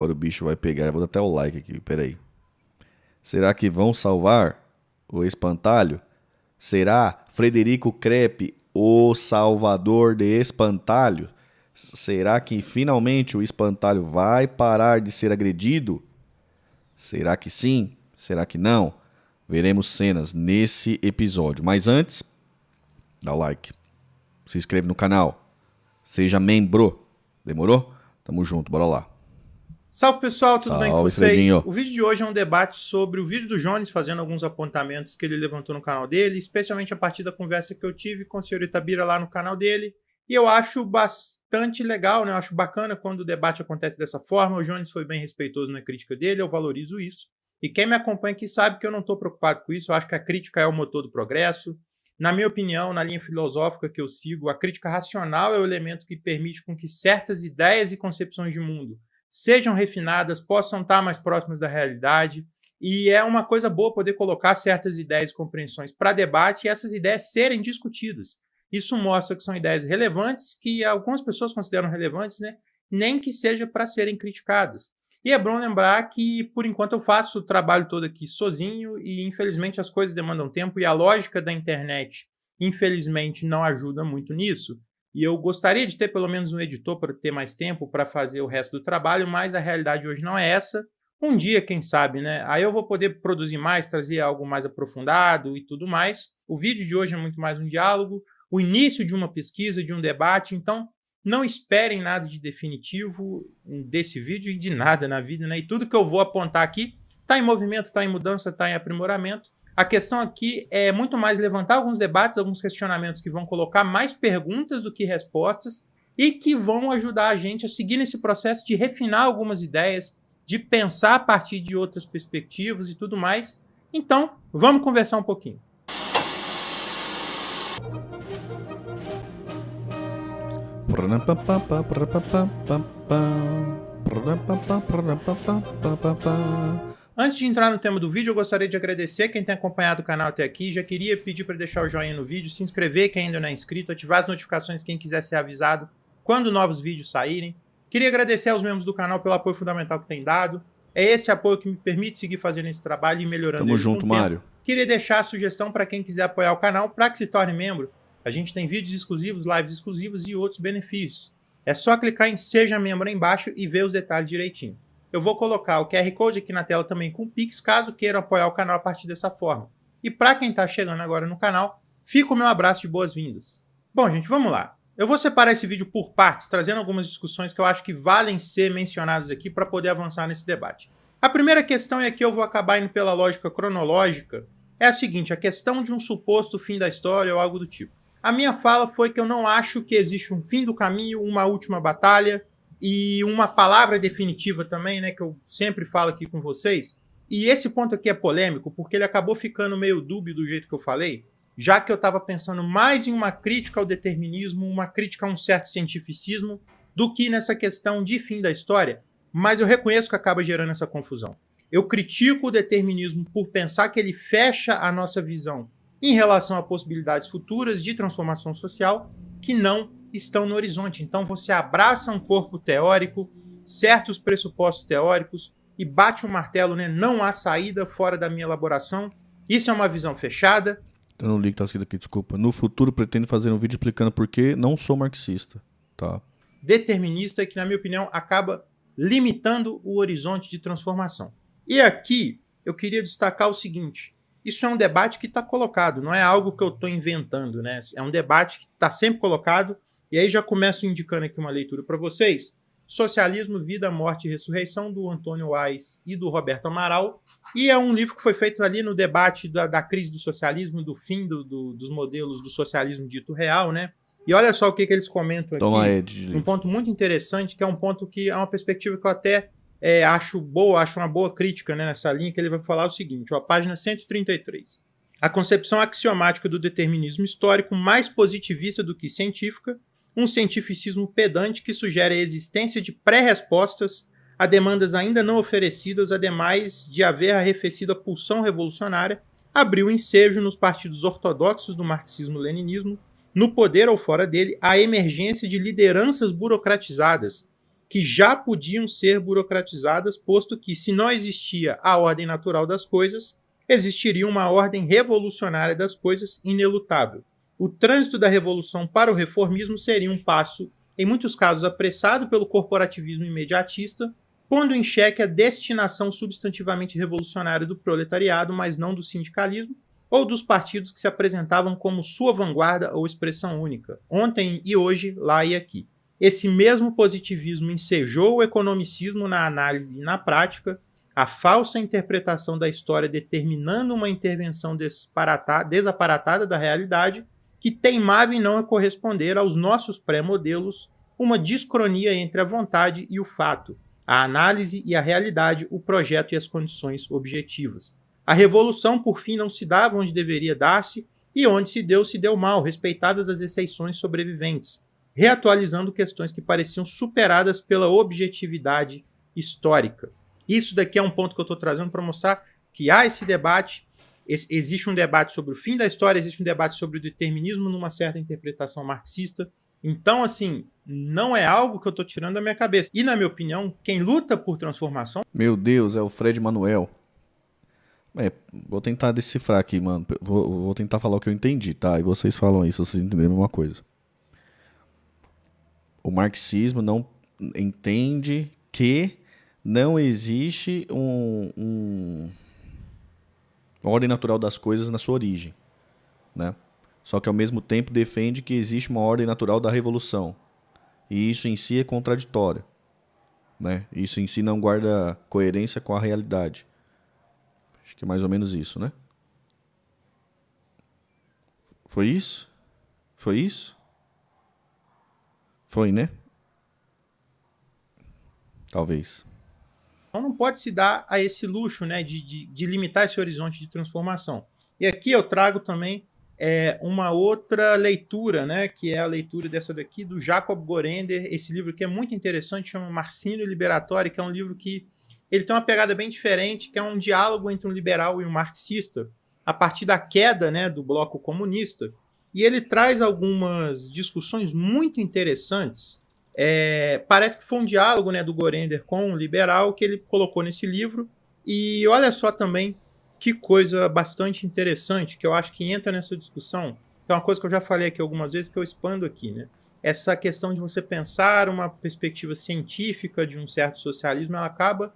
Agora o bicho vai pegar. Eu vou dar até o like aqui, peraí. Será que vão salvar o espantalho? Será Frederico Crepe o salvador de espantalho? Será que finalmente o espantalho vai parar de ser agredido? Será que sim? Será que não? Veremos cenas nesse episódio. Mas antes, dá o like. Se inscreve no canal. Seja membro. Demorou? Tamo junto, bora lá. Salve pessoal, tudo Salve, bem com vocês? Fredinho. O vídeo de hoje é um debate sobre o vídeo do Jones fazendo alguns apontamentos que ele levantou no canal dele, especialmente a partir da conversa que eu tive com a senhorita Bira lá no canal dele. E eu acho bastante legal, né? Eu acho bacana quando o debate acontece dessa forma. O Jones foi bem respeitoso na crítica dele, eu valorizo isso. E quem me acompanha aqui sabe que eu não estou preocupado com isso, eu acho que a crítica é o motor do progresso. Na minha opinião, na linha filosófica que eu sigo, a crítica racional é o elemento que permite com que certas ideias e concepções de mundo sejam refinadas, possam estar mais próximas da realidade. E é uma coisa boa poder colocar certas ideias e compreensões para debate e essas ideias serem discutidas. Isso mostra que são ideias relevantes, que algumas pessoas consideram relevantes, né? nem que seja para serem criticadas. E é bom lembrar que, por enquanto, eu faço o trabalho todo aqui sozinho e, infelizmente, as coisas demandam tempo e a lógica da internet, infelizmente, não ajuda muito nisso. E eu gostaria de ter pelo menos um editor para ter mais tempo para fazer o resto do trabalho, mas a realidade hoje não é essa. Um dia, quem sabe, né? Aí eu vou poder produzir mais, trazer algo mais aprofundado e tudo mais. O vídeo de hoje é muito mais um diálogo, o início de uma pesquisa, de um debate. Então, não esperem nada de definitivo desse vídeo e de nada na vida, né? E tudo que eu vou apontar aqui está em movimento, está em mudança, está em aprimoramento. A questão aqui é muito mais levantar alguns debates, alguns questionamentos que vão colocar mais perguntas do que respostas e que vão ajudar a gente a seguir nesse processo de refinar algumas ideias, de pensar a partir de outras perspectivas e tudo mais. Então, vamos conversar um pouquinho. Antes de entrar no tema do vídeo, eu gostaria de agradecer quem tem acompanhado o canal até aqui. Já queria pedir para deixar o joinha no vídeo, se inscrever quem ainda não é inscrito, ativar as notificações quem quiser ser avisado quando novos vídeos saírem. Queria agradecer aos membros do canal pelo apoio fundamental que tem dado. É esse apoio que me permite seguir fazendo esse trabalho e melhorando Tamo junto, Mário. Queria deixar a sugestão para quem quiser apoiar o canal para que se torne membro. A gente tem vídeos exclusivos, lives exclusivas e outros benefícios. É só clicar em Seja Membro aí embaixo e ver os detalhes direitinho. Eu vou colocar o QR Code aqui na tela também com o Pix, caso queiram apoiar o canal a partir dessa forma. E para quem está chegando agora no canal, fica o meu abraço de boas-vindas. Bom, gente, vamos lá. Eu vou separar esse vídeo por partes, trazendo algumas discussões que eu acho que valem ser mencionadas aqui para poder avançar nesse debate. A primeira questão, e aqui eu vou acabar indo pela lógica cronológica, é a seguinte: a questão de um suposto fim da história ou algo do tipo. A minha fala foi que eu não acho que existe um fim do caminho, uma última batalha, e uma palavra definitiva também, né, que eu sempre falo aqui com vocês, e esse ponto aqui é polêmico, porque ele acabou ficando meio dúbio do jeito que eu falei, já que eu estava pensando mais em uma crítica ao determinismo, uma crítica a um certo cientificismo, do que nessa questão de fim da história, mas eu reconheço que acaba gerando essa confusão. Eu critico o determinismo por pensar que ele fecha a nossa visão em relação a possibilidades futuras de transformação social que não estão no horizonte. Então você abraça um corpo teórico, certos pressupostos teóricos e bate o martelo, né? Não há saída fora da minha elaboração. Isso é uma visão fechada. Eu não li que tá escrito aqui, desculpa. No futuro pretendo fazer um vídeo explicando por que não sou marxista, tá? Determinista que, na minha opinião, acaba limitando o horizonte de transformação. E aqui eu queria destacar o seguinte: isso é um debate que está colocado, não é algo que eu estou inventando, né? É um debate que está sempre colocado e aí já começo indicando aqui uma leitura para vocês. Socialismo, Vida, Morte e Ressurreição, do Antônio Weiss e do Roberto Amaral. E é um livro que foi feito ali no debate da, da crise do socialismo, do fim do, do, dos modelos do socialismo dito real, né? E olha só o que, que eles comentam Toma aqui. Ed, um ponto muito interessante, que é um ponto que é uma perspectiva que eu até é, acho boa, acho uma boa crítica né, nessa linha, que ele vai falar o seguinte, ó, página 133. A concepção axiomática do determinismo histórico, mais positivista do que científica, um cientificismo pedante que sugere a existência de pré-respostas a demandas ainda não oferecidas, ademais de haver arrefecido a pulsão revolucionária, abriu ensejo nos partidos ortodoxos do marxismo-leninismo, no poder ou fora dele, a emergência de lideranças burocratizadas, que já podiam ser burocratizadas, posto que, se não existia a ordem natural das coisas, existiria uma ordem revolucionária das coisas inelutável o trânsito da revolução para o reformismo seria um passo, em muitos casos apressado pelo corporativismo imediatista, pondo em xeque a destinação substantivamente revolucionária do proletariado, mas não do sindicalismo, ou dos partidos que se apresentavam como sua vanguarda ou expressão única, ontem e hoje, lá e aqui. Esse mesmo positivismo ensejou o economicismo na análise e na prática, a falsa interpretação da história determinando uma intervenção desaparatada da realidade que teimava em não corresponder aos nossos pré-modelos, uma discronia entre a vontade e o fato, a análise e a realidade, o projeto e as condições objetivas. A revolução, por fim, não se dava onde deveria dar-se e onde se deu, se deu mal, respeitadas as exceções sobreviventes, reatualizando questões que pareciam superadas pela objetividade histórica. Isso daqui é um ponto que eu estou trazendo para mostrar que há esse debate existe um debate sobre o fim da história, existe um debate sobre o determinismo numa certa interpretação marxista. Então, assim, não é algo que eu estou tirando da minha cabeça. E, na minha opinião, quem luta por transformação. Meu Deus, é o Fred Manuel. É, vou tentar decifrar aqui, mano. Vou, vou tentar falar o que eu entendi, tá? E vocês falam isso, vocês entenderam a mesma coisa. O marxismo não entende que não existe um, um ordem natural das coisas na sua origem. Né? Só que ao mesmo tempo defende que existe uma ordem natural da revolução. E isso em si é contraditório. Né? Isso em si não guarda coerência com a realidade. Acho que é mais ou menos isso, né? Foi isso? Foi isso? Foi, né? Talvez. Então, não pode se dar a esse luxo né, de, de, de limitar esse horizonte de transformação. E aqui eu trago também é, uma outra leitura, né, que é a leitura dessa daqui, do Jacob Gorender, esse livro que é muito interessante, chama Marcino Liberatório, que é um livro que ele tem uma pegada bem diferente, que é um diálogo entre um liberal e um marxista, a partir da queda né, do bloco comunista. E ele traz algumas discussões muito interessantes é, parece que foi um diálogo né, do Gorender com um liberal que ele colocou nesse livro. E olha só também que coisa bastante interessante que eu acho que entra nessa discussão. é uma coisa que eu já falei aqui algumas vezes que eu expando aqui, né? Essa questão de você pensar uma perspectiva científica de um certo socialismo, ela acaba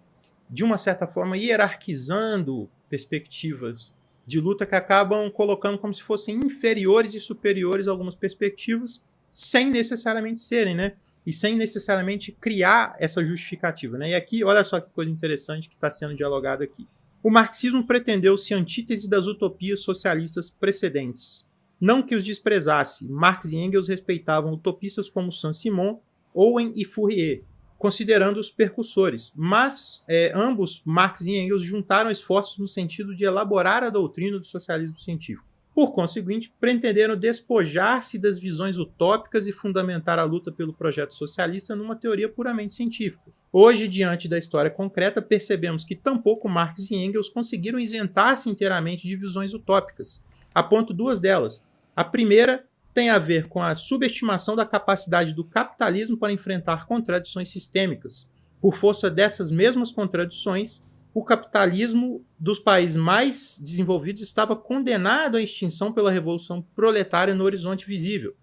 de uma certa forma hierarquizando perspectivas de luta que acabam colocando como se fossem inferiores e superiores algumas perspectivas, sem necessariamente serem, né? e sem necessariamente criar essa justificativa. Né? E aqui, olha só que coisa interessante que está sendo dialogado aqui. O marxismo pretendeu-se antítese das utopias socialistas precedentes. Não que os desprezasse, Marx e Engels respeitavam utopistas como Saint-Simon, Owen e Fourier, considerando os percussores, mas é, ambos, Marx e Engels, juntaram esforços no sentido de elaborar a doutrina do socialismo científico. Por conseguinte, pretenderam despojar-se das visões utópicas e fundamentar a luta pelo projeto socialista numa teoria puramente científica. Hoje, diante da história concreta, percebemos que tampouco Marx e Engels conseguiram isentar-se inteiramente de visões utópicas. Aponto duas delas. A primeira tem a ver com a subestimação da capacidade do capitalismo para enfrentar contradições sistêmicas. Por força dessas mesmas contradições, o capitalismo dos países mais desenvolvidos estava condenado à extinção pela revolução proletária no horizonte visível.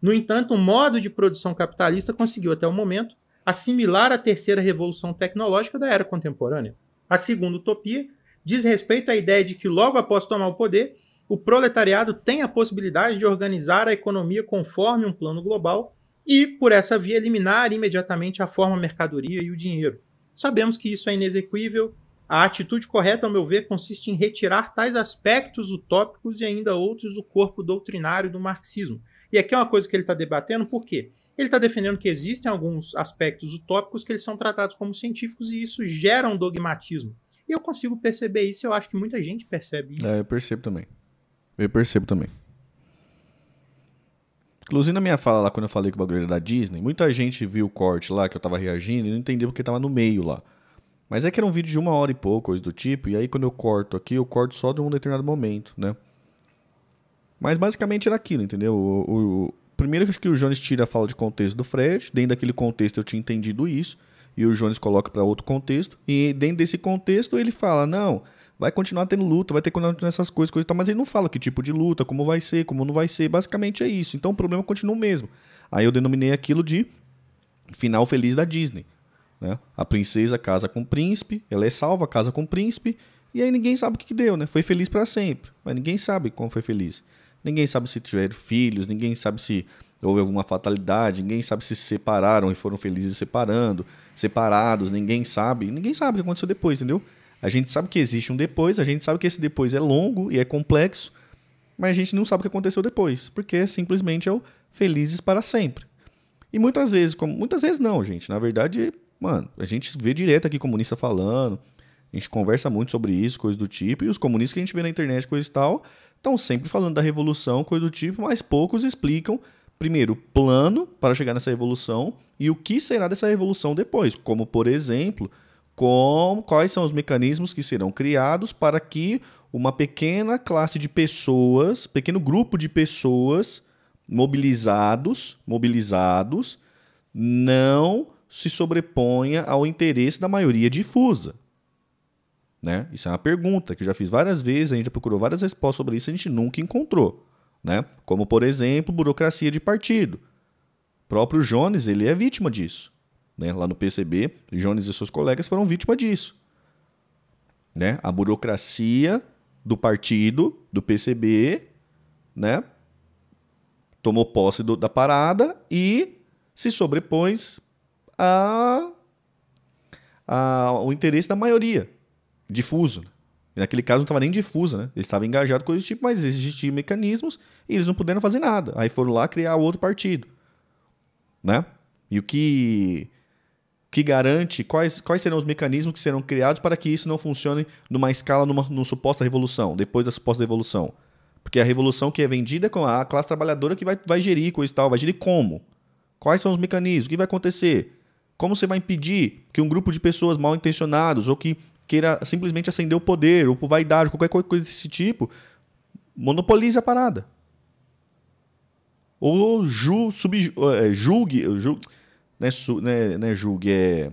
No entanto, o modo de produção capitalista conseguiu até o momento assimilar a terceira revolução tecnológica da era contemporânea. A segunda utopia diz respeito à ideia de que logo após tomar o poder, o proletariado tem a possibilidade de organizar a economia conforme um plano global e, por essa via, eliminar imediatamente a forma mercadoria e o dinheiro. Sabemos que isso é inexequível, a atitude correta, ao meu ver, consiste em retirar tais aspectos utópicos e ainda outros do corpo doutrinário do marxismo. E aqui é uma coisa que ele está debatendo, por quê? Ele está defendendo que existem alguns aspectos utópicos que eles são tratados como científicos e isso gera um dogmatismo. E eu consigo perceber isso, eu acho que muita gente percebe isso. É, eu percebo também. Eu percebo também. Inclusive na minha fala lá, quando eu falei que o bagulho era da Disney, muita gente viu o corte lá, que eu tava reagindo, e não entendeu porque tava no meio lá. Mas é que era um vídeo de uma hora e pouco, coisa do tipo, e aí quando eu corto aqui, eu corto só de um determinado momento, né? Mas basicamente era aquilo, entendeu? O, o, o primeiro que o Jones tira a fala de contexto do Fred, dentro daquele contexto eu tinha entendido isso, e o Jones coloca para outro contexto, e dentro desse contexto ele fala: não, vai continuar tendo luta, vai ter que continuar essas coisas, coisas tal, mas ele não fala que tipo de luta, como vai ser, como não vai ser, basicamente é isso. Então o problema continua o mesmo. Aí eu denominei aquilo de final feliz da Disney. Né? A princesa casa com o príncipe, ela é salva, casa com o príncipe, e aí ninguém sabe o que, que deu, né? Foi feliz para sempre, mas ninguém sabe como foi feliz. Ninguém sabe se tiveram filhos, ninguém sabe se houve alguma fatalidade, ninguém sabe se se separaram e foram felizes separando, separados, ninguém sabe, ninguém sabe o que aconteceu depois, entendeu? A gente sabe que existe um depois, a gente sabe que esse depois é longo e é complexo, mas a gente não sabe o que aconteceu depois, porque simplesmente é o felizes para sempre. E muitas vezes, como muitas vezes não, gente, na verdade Mano, a gente vê direto aqui comunista falando, a gente conversa muito sobre isso, coisa do tipo, e os comunistas que a gente vê na internet, coisa e tal, estão sempre falando da revolução, coisa do tipo, mas poucos explicam, primeiro, o plano para chegar nessa revolução e o que será dessa revolução depois, como, por exemplo, com, quais são os mecanismos que serão criados para que uma pequena classe de pessoas, pequeno grupo de pessoas mobilizados, mobilizados, não se sobreponha ao interesse da maioria difusa? Né? Isso é uma pergunta que eu já fiz várias vezes, a gente procurou várias respostas sobre isso e a gente nunca encontrou. Né? Como, por exemplo, burocracia de partido. O próprio Jones ele é vítima disso. Né? Lá no PCB, Jones e seus colegas foram vítima disso. Né? A burocracia do partido, do PCB, né? tomou posse do, da parada e se sobrepôs a, a, o interesse da maioria, difuso. Né? Naquele caso não estava nem difusa, né? Eles estavam engajados com esse tipo, mas existiam mecanismos e eles não puderam fazer nada. Aí foram lá criar outro partido, né? E o que que garante quais, quais serão os mecanismos que serão criados para que isso não funcione numa escala, numa, numa suposta revolução, depois da suposta revolução. Porque a revolução que é vendida é com a classe trabalhadora que vai, vai gerir com isso tal, vai gerir como? Quais são os mecanismos? O que vai acontecer? Como você vai impedir que um grupo de pessoas mal intencionados ou que queira simplesmente acender o poder ou por vaidade, qualquer coisa desse tipo, monopolize a parada? Ou ju, sub, é, julgue, ju né, su, né, né, julgue, é,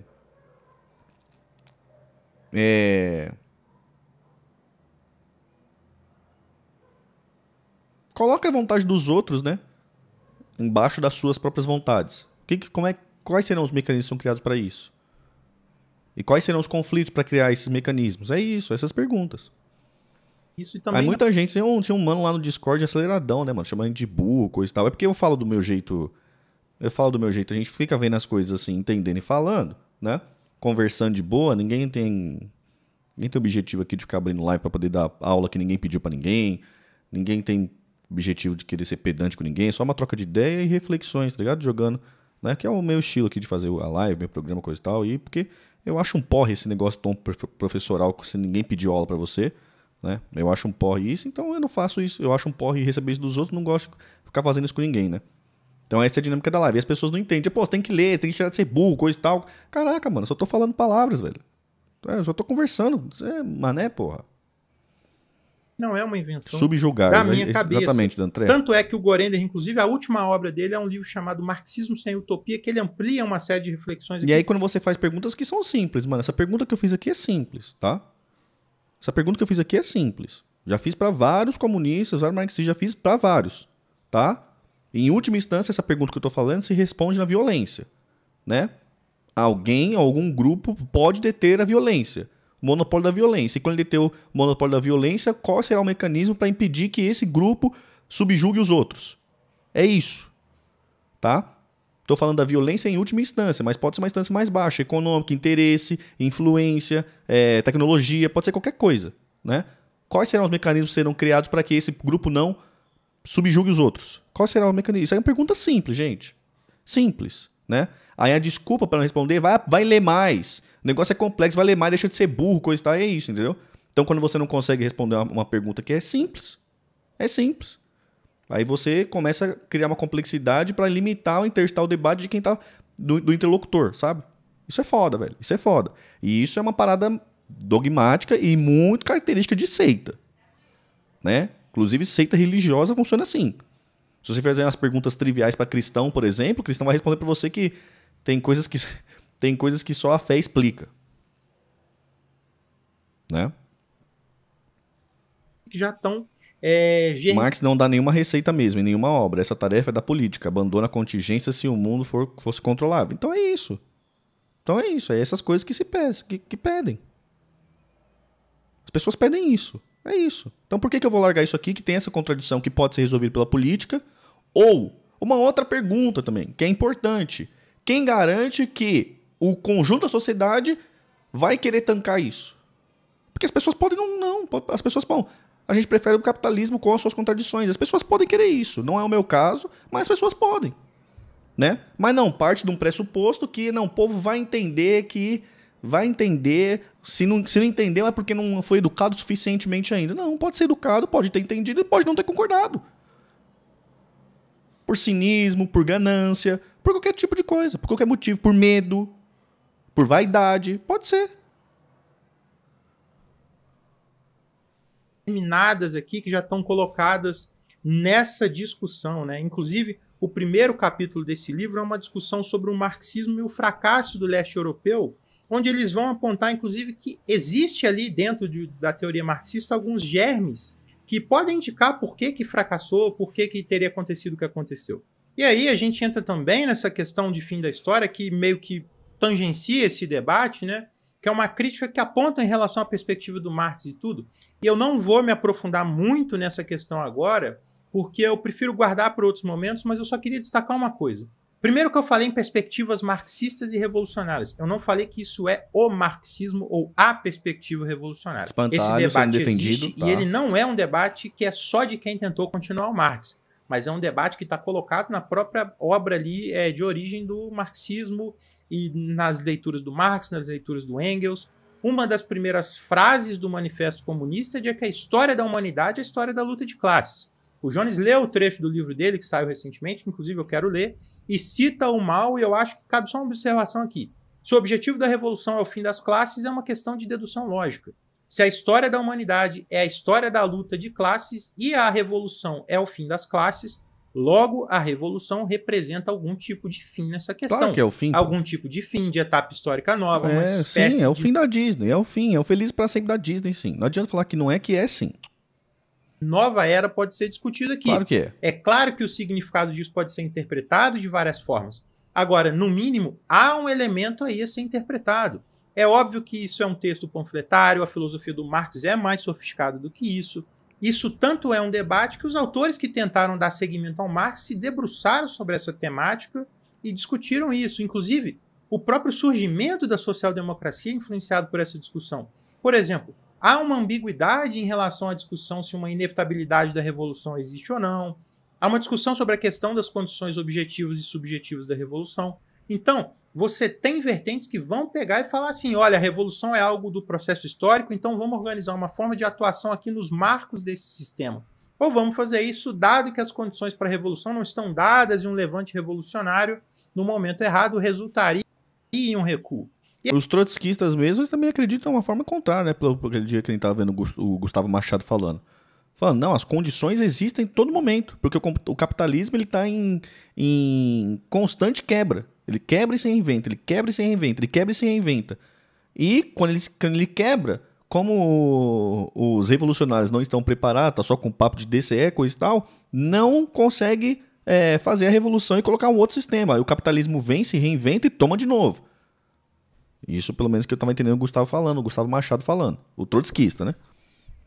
é, coloca a vontade dos outros, né? Embaixo das suas próprias vontades. Que, que, como é, quais serão os mecanismos que são criados para isso? E quais serão os conflitos para criar esses mecanismos? É isso, essas perguntas. Isso e também. Aí muita gente, tinha um, tinha um mano lá no Discord aceleradão, né, mano? Chamando de burro, coisa e tal. É porque eu falo do meu jeito. Eu falo do meu jeito, a gente fica vendo as coisas assim, entendendo e falando, né? Conversando de boa, ninguém tem. Ninguém tem objetivo aqui de ficar abrindo live para poder dar aula que ninguém pediu para ninguém. Ninguém tem objetivo de querer ser pedante com ninguém. É só uma troca de ideia e reflexões, tá ligado? Jogando né? Que é o meu estilo aqui de fazer a live, meu programa, coisa e tal. E porque eu acho um porre esse negócio tão professoral se ninguém pediu aula para você, né? Eu acho um porre isso, então eu não faço isso. Eu acho um porre receber isso dos outros, não gosto de ficar fazendo isso com ninguém, né? Então essa é a dinâmica da live. E as pessoas não entendem. Pô, você tem que ler, tem que chegar de ser burro, coisa e tal. Caraca, mano, eu só tô falando palavras, velho. É, eu só tô conversando. Você é mané, porra. Não é uma invenção Subjugar, da é minha cabeça. Exatamente, Dantré. Tanto é que o Gorender, inclusive, a última obra dele é um livro chamado Marxismo sem Utopia, que ele amplia uma série de reflexões. Aqui. E aí, quando você faz perguntas que são simples, mano, essa pergunta que eu fiz aqui é simples, tá? Essa pergunta que eu fiz aqui é simples. Já fiz para vários comunistas, vários marxistas, já fiz para vários, tá? Em última instância, essa pergunta que eu estou falando se responde na violência, né? Alguém, algum grupo pode deter a violência monopólio da violência. E quando ele tem o monopólio da violência, qual será o mecanismo para impedir que esse grupo subjugue os outros? É isso. Tá? Estou falando da violência em última instância, mas pode ser uma instância mais baixa: econômica, interesse, influência, é, tecnologia, pode ser qualquer coisa. Né? Quais serão os mecanismos que serão criados para que esse grupo não subjugue os outros? Qual será o mecanismo? Isso é uma pergunta simples, gente. Simples, né? Aí a desculpa para não responder vai, vai ler mais. O negócio é complexo, vai ler mais, deixa de ser burro, coisa e tal. É isso, entendeu? Então, quando você não consegue responder uma pergunta que é simples, é simples. Aí você começa a criar uma complexidade para limitar ou interstar o debate de quem tá. Do, do interlocutor, sabe? Isso é foda, velho. Isso é foda. E isso é uma parada dogmática e muito característica de seita. Né? Inclusive, seita religiosa funciona assim. Se você fizer umas perguntas triviais para cristão, por exemplo, o cristão vai responder para você que tem coisas que, tem coisas que só a fé explica. Né? Já estão é, Marx não dá nenhuma receita mesmo, em nenhuma obra. Essa tarefa é da política. Abandona a contingência se o mundo for, fosse controlável. Então é isso. Então é isso. É essas coisas que se que, que, pedem. As pessoas pedem isso. É isso. Então por que, que eu vou largar isso aqui que tem essa contradição que pode ser resolvida pela política? Ou uma outra pergunta também, que é importante quem garante que o conjunto da sociedade vai querer tancar isso? Porque as pessoas podem não, não. As pessoas vão. A gente prefere o capitalismo com as suas contradições. As pessoas podem querer isso. Não é o meu caso, mas as pessoas podem. Né? Mas não, parte de um pressuposto que não, o povo vai entender que. Vai entender. Se não, se não entendeu é porque não foi educado suficientemente ainda. Não, pode ser educado, pode ter entendido e pode não ter concordado. Por cinismo, por ganância, por qualquer tipo de coisa, por qualquer motivo, por medo, por vaidade, pode ser. Terminadas aqui que já estão colocadas nessa discussão, né? Inclusive, o primeiro capítulo desse livro é uma discussão sobre o marxismo e o fracasso do leste europeu, onde eles vão apontar, inclusive, que existe ali dentro de, da teoria marxista alguns germes que podem indicar por que, que fracassou, por que, que teria acontecido o que aconteceu. E aí a gente entra também nessa questão de fim da história que meio que tangencia esse debate, né? Que é uma crítica que aponta em relação à perspectiva do Marx e tudo. E eu não vou me aprofundar muito nessa questão agora, porque eu prefiro guardar para outros momentos, mas eu só queria destacar uma coisa. Primeiro que eu falei em perspectivas marxistas e revolucionárias. Eu não falei que isso é o marxismo ou a perspectiva revolucionária. Espantalho, Esse debate existe, tá. e ele não é um debate que é só de quem tentou continuar o Marx mas é um debate que está colocado na própria obra ali é, de origem do marxismo e nas leituras do Marx, nas leituras do Engels. Uma das primeiras frases do Manifesto Comunista é de que a história da humanidade é a história da luta de classes. O Jones leu o trecho do livro dele, que saiu recentemente, que inclusive eu quero ler, e cita o mal, e eu acho que cabe só uma observação aqui. Se o objetivo da revolução é o fim das classes, é uma questão de dedução lógica. Se a história da humanidade é a história da luta de classes e a revolução é o fim das classes, logo a revolução representa algum tipo de fim nessa questão. Claro que é o fim. Algum pô. tipo de fim, de etapa histórica nova, é, Sim, é o de... fim da Disney, é o fim, é o feliz para sempre da Disney, sim. Não adianta falar que não é que é sim. Nova era pode ser discutida aqui. Claro que é. É claro que o significado disso pode ser interpretado de várias formas. Agora, no mínimo, há um elemento aí a ser interpretado. É óbvio que isso é um texto panfletário, a filosofia do Marx é mais sofisticada do que isso. Isso tanto é um debate que os autores que tentaram dar seguimento ao Marx se debruçaram sobre essa temática e discutiram isso. Inclusive, o próprio surgimento da social-democracia é influenciado por essa discussão. Por exemplo, há uma ambiguidade em relação à discussão se uma inevitabilidade da revolução existe ou não. Há uma discussão sobre a questão das condições objetivas e subjetivas da revolução. Então, você tem vertentes que vão pegar e falar assim: olha, a revolução é algo do processo histórico, então vamos organizar uma forma de atuação aqui nos marcos desse sistema. Ou vamos fazer isso, dado que as condições para a revolução não estão dadas e um levante revolucionário, no momento errado, resultaria em um recuo. Os trotskistas mesmos também acreditam de uma forma contrária, né? Pelo aquele dia que a gente estava vendo o Gustavo Machado falando. Falando, não, as condições existem em todo momento, porque o, o capitalismo ele está em, em constante quebra. Ele quebra e se reinventa, ele quebra e se reinventa, ele quebra e se reinventa. E quando ele, quando ele quebra, como os revolucionários não estão preparados, tá só com papo de DCE, coisa e tal, não consegue é, fazer a revolução e colocar um outro sistema. Aí o capitalismo vem, se reinventa e toma de novo. Isso, pelo menos, que eu estava entendendo o Gustavo falando, o Gustavo Machado falando, o trotskista, né?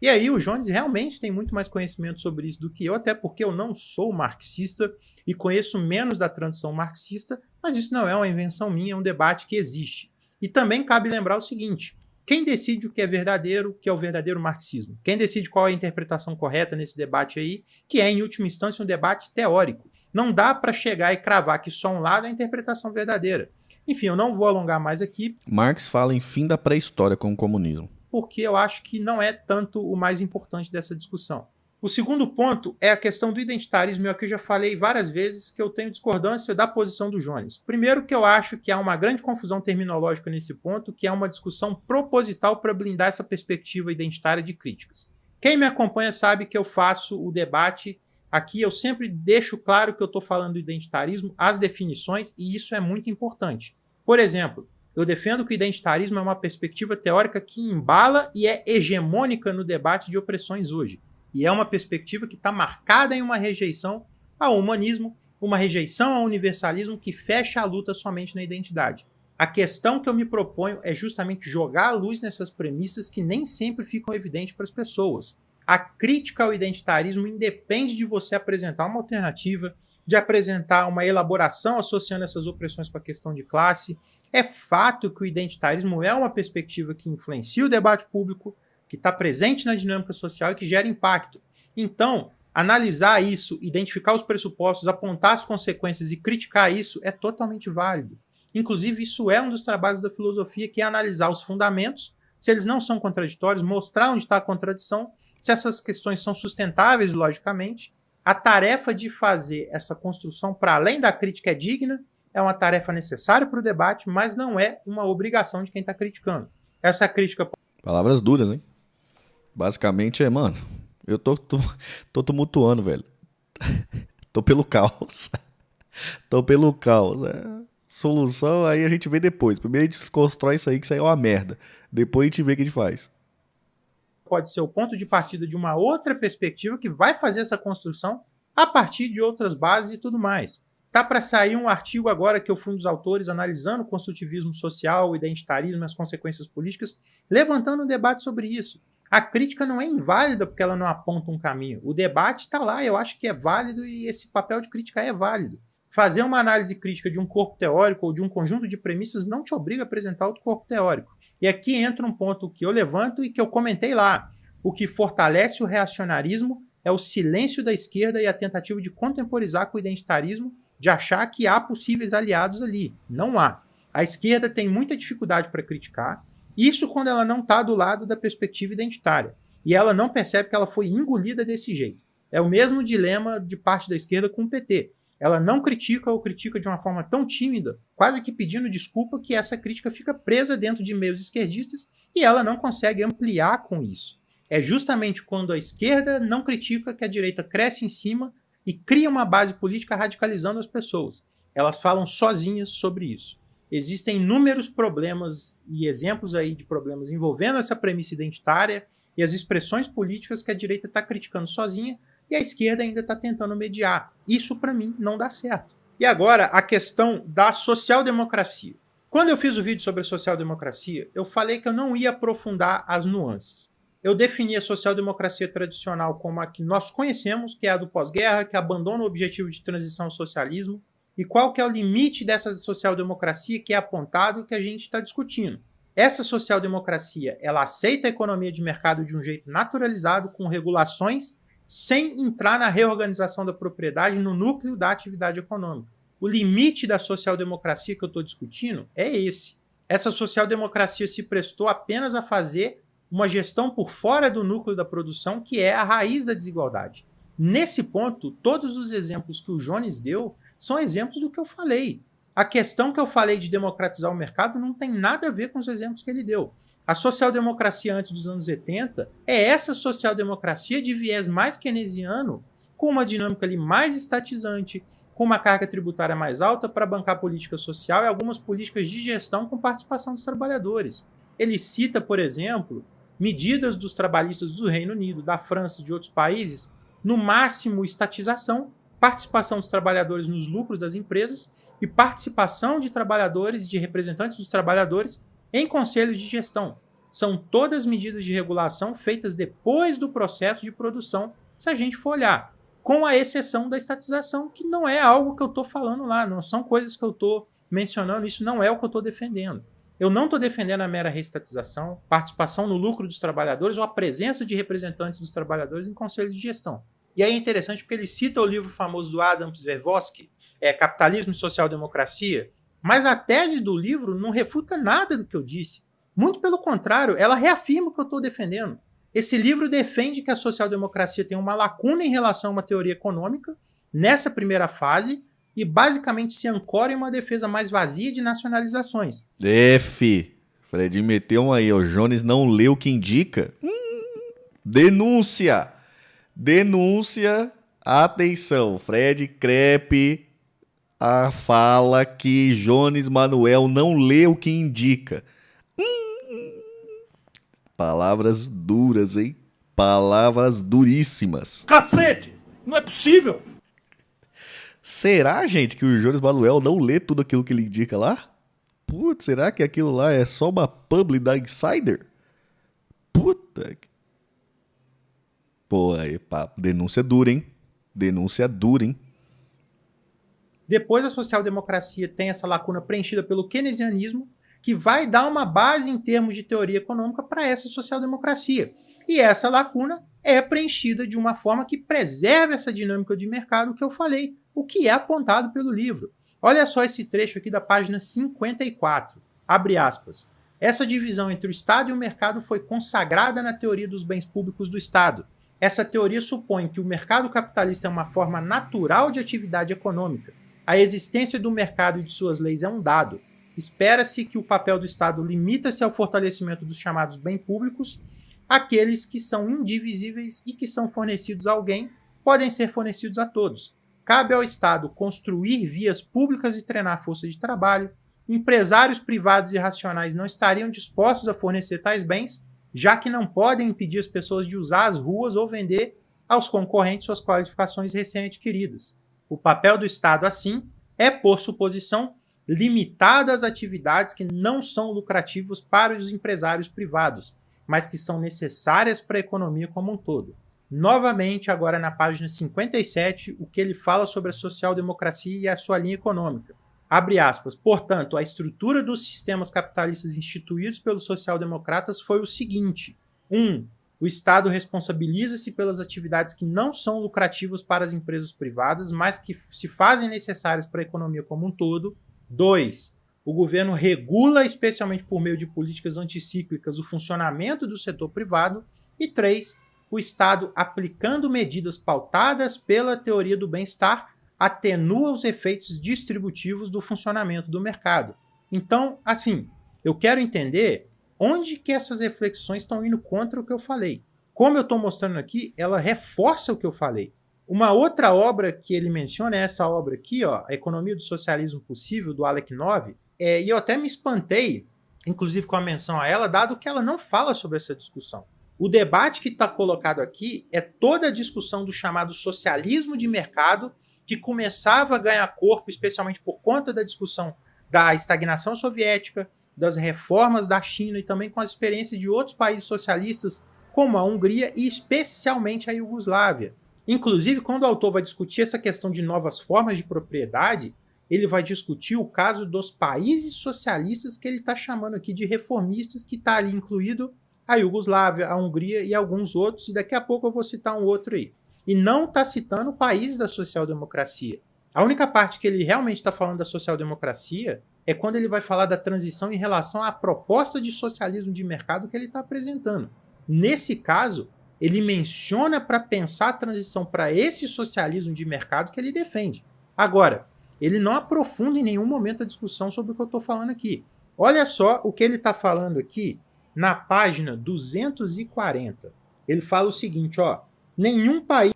E aí o Jones realmente tem muito mais conhecimento sobre isso do que eu, até porque eu não sou marxista e conheço menos da tradição marxista, mas isso não é uma invenção minha, é um debate que existe. E também cabe lembrar o seguinte: quem decide o que é verdadeiro, o que é o verdadeiro marxismo? Quem decide qual é a interpretação correta nesse debate aí, que é, em última instância, um debate teórico. Não dá para chegar e cravar que só um lado é a interpretação verdadeira. Enfim, eu não vou alongar mais aqui. Marx fala em fim da pré-história com o comunismo porque eu acho que não é tanto o mais importante dessa discussão. O segundo ponto é a questão do identitarismo, é eu aqui já falei várias vezes que eu tenho discordância da posição do Jones. Primeiro que eu acho que há uma grande confusão terminológica nesse ponto, que é uma discussão proposital para blindar essa perspectiva identitária de críticas. Quem me acompanha sabe que eu faço o debate aqui, eu sempre deixo claro que eu estou falando do identitarismo, as definições, e isso é muito importante. Por exemplo, eu defendo que o identitarismo é uma perspectiva teórica que embala e é hegemônica no debate de opressões hoje. E é uma perspectiva que está marcada em uma rejeição ao humanismo, uma rejeição ao universalismo que fecha a luta somente na identidade. A questão que eu me proponho é justamente jogar a luz nessas premissas que nem sempre ficam evidentes para as pessoas. A crítica ao identitarismo independe de você apresentar uma alternativa, de apresentar uma elaboração associando essas opressões com a questão de classe, é fato que o identitarismo é uma perspectiva que influencia o debate público, que está presente na dinâmica social e que gera impacto. Então, analisar isso, identificar os pressupostos, apontar as consequências e criticar isso é totalmente válido. Inclusive, isso é um dos trabalhos da filosofia, que é analisar os fundamentos, se eles não são contraditórios, mostrar onde está a contradição, se essas questões são sustentáveis logicamente. A tarefa de fazer essa construção para além da crítica é digna, é uma tarefa necessária para o debate, mas não é uma obrigação de quem está criticando. Essa crítica. Palavras duras, hein? Basicamente é, mano, eu tô, tô, tô tumultuando, velho. tô pelo caos. tô pelo caos. É. Solução aí a gente vê depois. Primeiro a gente constrói isso aí, que isso aí é uma merda. Depois a gente vê o que a gente faz. Pode ser o ponto de partida de uma outra perspectiva que vai fazer essa construção a partir de outras bases e tudo mais. Tá para sair um artigo agora que eu fui um dos autores analisando o construtivismo social, o identitarismo e as consequências políticas, levantando um debate sobre isso. A crítica não é inválida porque ela não aponta um caminho. O debate está lá, eu acho que é válido e esse papel de crítica é válido. Fazer uma análise crítica de um corpo teórico ou de um conjunto de premissas não te obriga a apresentar outro corpo teórico. E aqui entra um ponto que eu levanto e que eu comentei lá. O que fortalece o reacionarismo é o silêncio da esquerda e a tentativa de contemporizar com o identitarismo de achar que há possíveis aliados ali. Não há. A esquerda tem muita dificuldade para criticar, isso quando ela não está do lado da perspectiva identitária. E ela não percebe que ela foi engolida desse jeito. É o mesmo dilema de parte da esquerda com o PT. Ela não critica ou critica de uma forma tão tímida, quase que pedindo desculpa, que essa crítica fica presa dentro de meios esquerdistas e ela não consegue ampliar com isso. É justamente quando a esquerda não critica que a direita cresce em cima e cria uma base política radicalizando as pessoas. Elas falam sozinhas sobre isso. Existem inúmeros problemas e exemplos aí de problemas envolvendo essa premissa identitária e as expressões políticas que a direita está criticando sozinha e a esquerda ainda está tentando mediar. Isso, para mim, não dá certo. E agora, a questão da social-democracia. Quando eu fiz o vídeo sobre a social-democracia, eu falei que eu não ia aprofundar as nuances eu defini a social-democracia tradicional como a que nós conhecemos, que é a do pós-guerra, que abandona o objetivo de transição ao socialismo, e qual que é o limite dessa social-democracia que é apontado e que a gente está discutindo. Essa social-democracia, ela aceita a economia de mercado de um jeito naturalizado, com regulações, sem entrar na reorganização da propriedade no núcleo da atividade econômica. O limite da social-democracia que eu estou discutindo é esse. Essa social-democracia se prestou apenas a fazer uma gestão por fora do núcleo da produção, que é a raiz da desigualdade. Nesse ponto, todos os exemplos que o Jones deu são exemplos do que eu falei. A questão que eu falei de democratizar o mercado não tem nada a ver com os exemplos que ele deu. A social-democracia antes dos anos 80 é essa social-democracia de viés mais keynesiano, com uma dinâmica ali mais estatizante, com uma carga tributária mais alta para bancar política social e algumas políticas de gestão com participação dos trabalhadores. Ele cita, por exemplo, medidas dos trabalhistas do Reino Unido, da França e de outros países, no máximo estatização, participação dos trabalhadores nos lucros das empresas e participação de trabalhadores, de representantes dos trabalhadores em conselhos de gestão. São todas medidas de regulação feitas depois do processo de produção, se a gente for olhar, com a exceção da estatização, que não é algo que eu estou falando lá, não são coisas que eu estou mencionando, isso não é o que eu estou defendendo. Eu não estou defendendo a mera reestatização, participação no lucro dos trabalhadores ou a presença de representantes dos trabalhadores em conselhos de gestão. E aí é interessante porque ele cita o livro famoso do Adam Zverwoski, é, Capitalismo e Social Democracia, mas a tese do livro não refuta nada do que eu disse. Muito pelo contrário, ela reafirma o que eu estou defendendo. Esse livro defende que a social-democracia tem uma lacuna em relação a uma teoria econômica, nessa primeira fase, e basicamente se ancora em uma defesa mais vazia de nacionalizações. F. Fred meteu um aí, o Jones não leu o que indica. Hum, denúncia! Denúncia, atenção, Fred Crepe a fala que Jones Manuel não lê o que indica. Hum, palavras duras, hein? Palavras duríssimas. Cacete! Não é possível! Será, gente, que o Jones Manuel não lê tudo aquilo que ele indica lá? Putz, será que aquilo lá é só uma publi da Insider? Puta que... Pô, aí, papo. Denúncia dura, hein? Denúncia dura, hein? Depois a social-democracia tem essa lacuna preenchida pelo keynesianismo, que vai dar uma base em termos de teoria econômica para essa social-democracia. E essa lacuna é preenchida de uma forma que preserva essa dinâmica de mercado que eu falei o que é apontado pelo livro. Olha só esse trecho aqui da página 54. Abre aspas. Essa divisão entre o Estado e o mercado foi consagrada na teoria dos bens públicos do Estado. Essa teoria supõe que o mercado capitalista é uma forma natural de atividade econômica. A existência do mercado e de suas leis é um dado. Espera-se que o papel do Estado limita-se ao fortalecimento dos chamados bens públicos, aqueles que são indivisíveis e que são fornecidos a alguém, podem ser fornecidos a todos. Cabe ao Estado construir vias públicas e treinar força de trabalho. Empresários privados e racionais não estariam dispostos a fornecer tais bens, já que não podem impedir as pessoas de usar as ruas ou vender aos concorrentes suas qualificações recém-adquiridas. O papel do Estado, assim, é, por suposição, limitado às atividades que não são lucrativas para os empresários privados, mas que são necessárias para a economia como um todo. Novamente, agora na página 57, o que ele fala sobre a social-democracia e a sua linha econômica. Abre aspas. Portanto, a estrutura dos sistemas capitalistas instituídos pelos social-democratas foi o seguinte: 1. Um, o Estado responsabiliza-se pelas atividades que não são lucrativas para as empresas privadas, mas que se fazem necessárias para a economia como um todo. 2. O governo regula, especialmente por meio de políticas anticíclicas, o funcionamento do setor privado. E 3 o Estado, aplicando medidas pautadas pela teoria do bem-estar, atenua os efeitos distributivos do funcionamento do mercado. Então, assim, eu quero entender onde que essas reflexões estão indo contra o que eu falei. Como eu estou mostrando aqui, ela reforça o que eu falei. Uma outra obra que ele menciona é essa obra aqui, ó, A Economia do Socialismo Possível, do Alec Nove, é, e eu até me espantei, inclusive com a menção a ela, dado que ela não fala sobre essa discussão. O debate que está colocado aqui é toda a discussão do chamado socialismo de mercado, que começava a ganhar corpo, especialmente por conta da discussão da estagnação soviética, das reformas da China e também com a experiência de outros países socialistas, como a Hungria e especialmente a Iugoslávia. Inclusive, quando o autor vai discutir essa questão de novas formas de propriedade, ele vai discutir o caso dos países socialistas que ele está chamando aqui de reformistas, que está ali incluído a Iugoslávia, a Hungria e alguns outros, e daqui a pouco eu vou citar um outro aí. E não está citando o país da social-democracia. A única parte que ele realmente está falando da social-democracia é quando ele vai falar da transição em relação à proposta de socialismo de mercado que ele está apresentando. Nesse caso, ele menciona para pensar a transição para esse socialismo de mercado que ele defende. Agora, ele não aprofunda em nenhum momento a discussão sobre o que eu estou falando aqui. Olha só o que ele está falando aqui na página 240, ele fala o seguinte, ó, nenhum país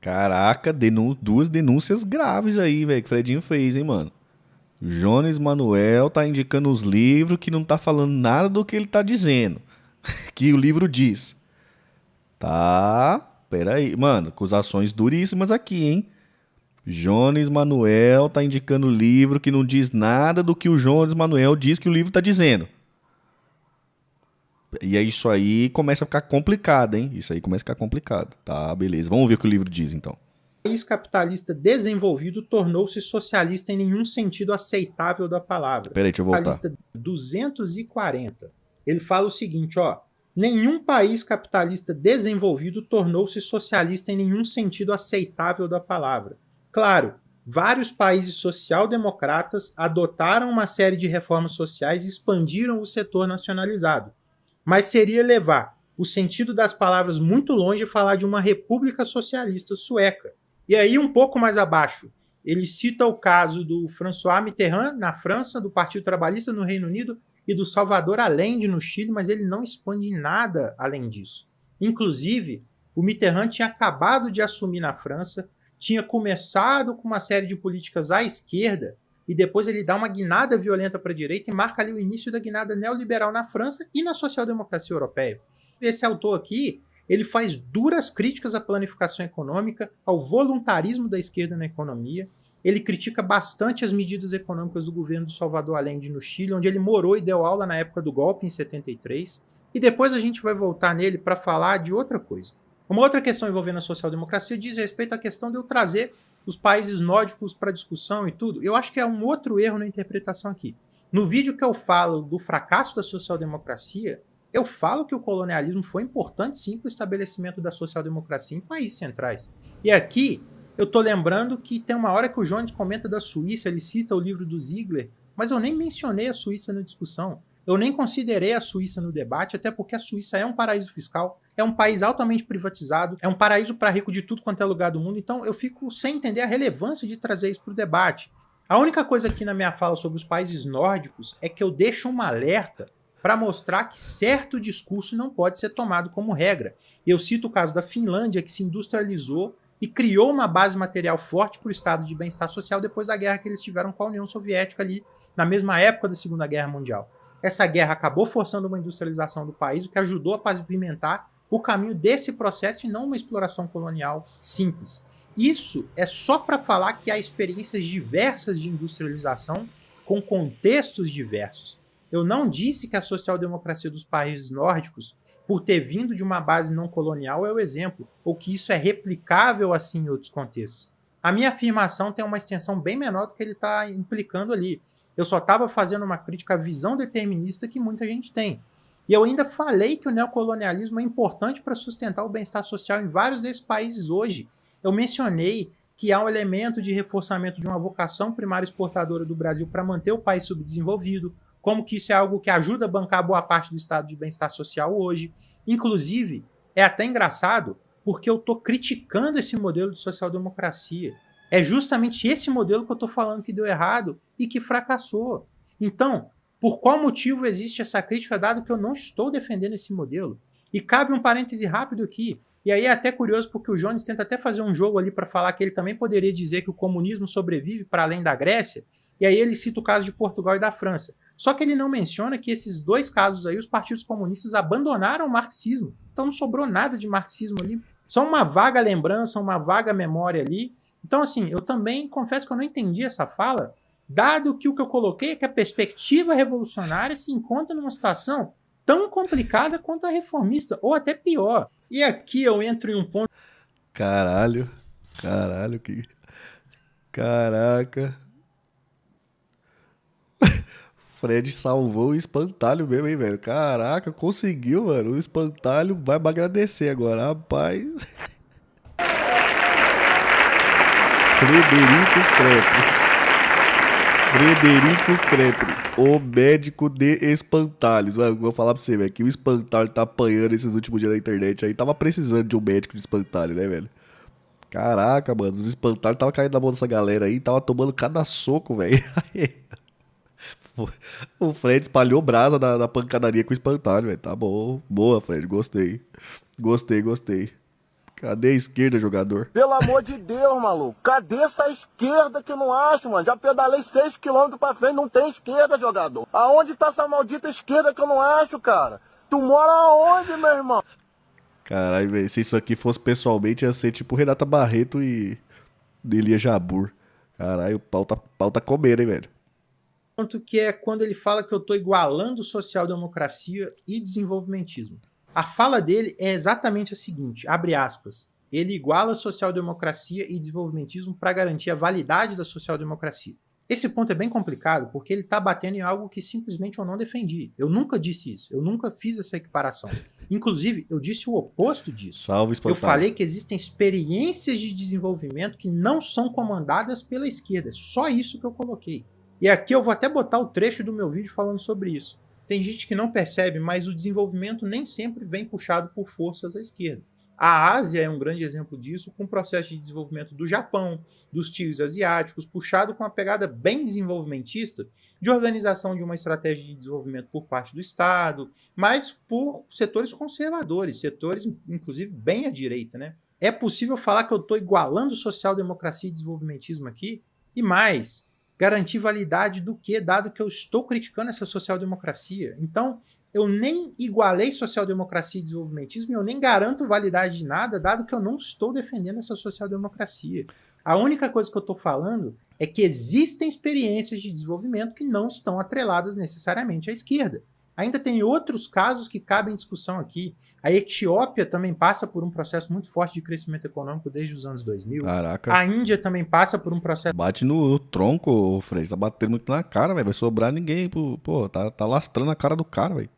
Caraca, duas denúncias graves aí, velho, que o Fredinho fez, hein, mano. Jones Manuel tá indicando os livros que não tá falando nada do que ele tá dizendo. que o livro diz. Tá. Pera aí. Mano, acusações duríssimas aqui, hein? Jones Manuel tá indicando o livro que não diz nada do que o Jones Manuel diz que o livro tá dizendo. E é isso aí começa a ficar complicado, hein? Isso aí começa a ficar complicado. Tá, beleza. Vamos ver o que o livro diz então. O país capitalista desenvolvido tornou-se socialista em nenhum sentido aceitável da palavra. Peraí, deixa eu voltar. Capitalista 240. Ele fala o seguinte, ó. Nenhum país capitalista desenvolvido tornou-se socialista em nenhum sentido aceitável da palavra. Claro, vários países social-democratas adotaram uma série de reformas sociais e expandiram o setor nacionalizado mas seria levar o sentido das palavras muito longe e falar de uma república socialista sueca. E aí, um pouco mais abaixo, ele cita o caso do François Mitterrand na França, do Partido Trabalhista no Reino Unido e do Salvador Allende no Chile, mas ele não expande nada além disso. Inclusive, o Mitterrand tinha acabado de assumir na França, tinha começado com uma série de políticas à esquerda, e depois ele dá uma guinada violenta para a direita e marca ali o início da guinada neoliberal na França e na social-democracia europeia. Esse autor aqui, ele faz duras críticas à planificação econômica, ao voluntarismo da esquerda na economia. Ele critica bastante as medidas econômicas do governo do Salvador Allende no Chile, onde ele morou e deu aula na época do golpe em 73. E depois a gente vai voltar nele para falar de outra coisa. Uma outra questão envolvendo a social-democracia diz respeito à questão de eu trazer os países nórdicos para discussão e tudo, eu acho que é um outro erro na interpretação aqui. No vídeo que eu falo do fracasso da social-democracia, eu falo que o colonialismo foi importante sim para o estabelecimento da social-democracia em países centrais. E aqui eu tô lembrando que tem uma hora que o Jones comenta da Suíça, ele cita o livro do Ziegler, mas eu nem mencionei a Suíça na discussão. Eu nem considerei a Suíça no debate, até porque a Suíça é um paraíso fiscal é um país altamente privatizado, é um paraíso para rico de tudo quanto é lugar do mundo, então eu fico sem entender a relevância de trazer isso para o debate. A única coisa aqui na minha fala sobre os países nórdicos é que eu deixo um alerta para mostrar que certo discurso não pode ser tomado como regra. Eu cito o caso da Finlândia, que se industrializou e criou uma base material forte para o estado de bem-estar social depois da guerra que eles tiveram com a União Soviética ali na mesma época da Segunda Guerra Mundial. Essa guerra acabou forçando uma industrialização do país, o que ajudou a pavimentar o caminho desse processo e não uma exploração colonial simples. Isso é só para falar que há experiências diversas de industrialização com contextos diversos. Eu não disse que a social-democracia dos países nórdicos, por ter vindo de uma base não colonial, é o exemplo, ou que isso é replicável assim em outros contextos. A minha afirmação tem uma extensão bem menor do que ele está implicando ali. Eu só estava fazendo uma crítica à visão determinista que muita gente tem. E eu ainda falei que o neocolonialismo é importante para sustentar o bem-estar social em vários desses países hoje. Eu mencionei que há um elemento de reforçamento de uma vocação primária exportadora do Brasil para manter o país subdesenvolvido, como que isso é algo que ajuda a bancar boa parte do estado de bem-estar social hoje. Inclusive, é até engraçado porque eu estou criticando esse modelo de social-democracia. É justamente esse modelo que eu estou falando que deu errado e que fracassou. Então, por qual motivo existe essa crítica, dado que eu não estou defendendo esse modelo? E cabe um parêntese rápido aqui. E aí é até curioso porque o Jones tenta até fazer um jogo ali para falar que ele também poderia dizer que o comunismo sobrevive para além da Grécia. E aí ele cita o caso de Portugal e da França. Só que ele não menciona que esses dois casos aí os partidos comunistas abandonaram o marxismo. Então não sobrou nada de marxismo ali. Só uma vaga lembrança, uma vaga memória ali. Então assim, eu também confesso que eu não entendi essa fala dado que o que eu coloquei é que a perspectiva revolucionária se encontra numa situação tão complicada quanto a reformista, ou até pior. E aqui eu entro em um ponto. Caralho, caralho, que. Caraca. Fred salvou o espantalho mesmo, hein, velho? Caraca, conseguiu, mano. O espantalho vai me agradecer agora, rapaz. Frederico Preto. Frederico Crepre, o médico de espantalhos. Mano, vou falar pra você, velho, que o espantalho tá apanhando esses últimos dias na internet aí. Tava precisando de um médico de espantalho, né, velho? Caraca, mano, os espantalhos tava caindo na mão dessa galera aí, tava tomando cada soco, velho. o Fred espalhou brasa na, na pancadaria com o espantalho, velho. Tá bom. Boa, Fred, gostei. Gostei, gostei. Cadê a esquerda, jogador? Pelo amor de Deus, maluco. Cadê essa esquerda que eu não acho, mano? Já pedalei 6km pra frente, não tem esquerda, jogador. Aonde tá essa maldita esquerda que eu não acho, cara? Tu mora aonde, meu irmão? Caralho, velho. Se isso aqui fosse pessoalmente, ia ser tipo Renata Barreto e Delia Jabur. Caralho, o pau tá, pau tá comendo, hein, velho? Ponto que é quando ele fala que eu tô igualando social-democracia e desenvolvimentismo. A fala dele é exatamente a seguinte, abre aspas, ele iguala social-democracia e desenvolvimentismo para garantir a validade da social-democracia. Esse ponto é bem complicado porque ele está batendo em algo que simplesmente eu não defendi. Eu nunca disse isso, eu nunca fiz essa equiparação. Inclusive, eu disse o oposto disso. Salve, espontâneo. Eu falei que existem experiências de desenvolvimento que não são comandadas pela esquerda. Só isso que eu coloquei. E aqui eu vou até botar o trecho do meu vídeo falando sobre isso. Tem gente que não percebe, mas o desenvolvimento nem sempre vem puxado por forças à esquerda. A Ásia é um grande exemplo disso, com o processo de desenvolvimento do Japão, dos tios asiáticos, puxado com uma pegada bem desenvolvimentista de organização de uma estratégia de desenvolvimento por parte do Estado, mas por setores conservadores, setores inclusive bem à direita, né? É possível falar que eu estou igualando social-democracia e desenvolvimentismo aqui? E mais, Garantir validade do que, dado que eu estou criticando essa social-democracia? Então, eu nem igualei social-democracia e desenvolvimentismo, eu nem garanto validade de nada, dado que eu não estou defendendo essa social-democracia. A única coisa que eu estou falando é que existem experiências de desenvolvimento que não estão atreladas necessariamente à esquerda. Ainda tem outros casos que cabem discussão aqui. A Etiópia também passa por um processo muito forte de crescimento econômico desde os anos 2000. Caraca. A Índia também passa por um processo. Bate no tronco, Freitas. Tá batendo muito na cara, velho. Vai sobrar ninguém. Pô, tá, tá lastrando a cara do cara, velho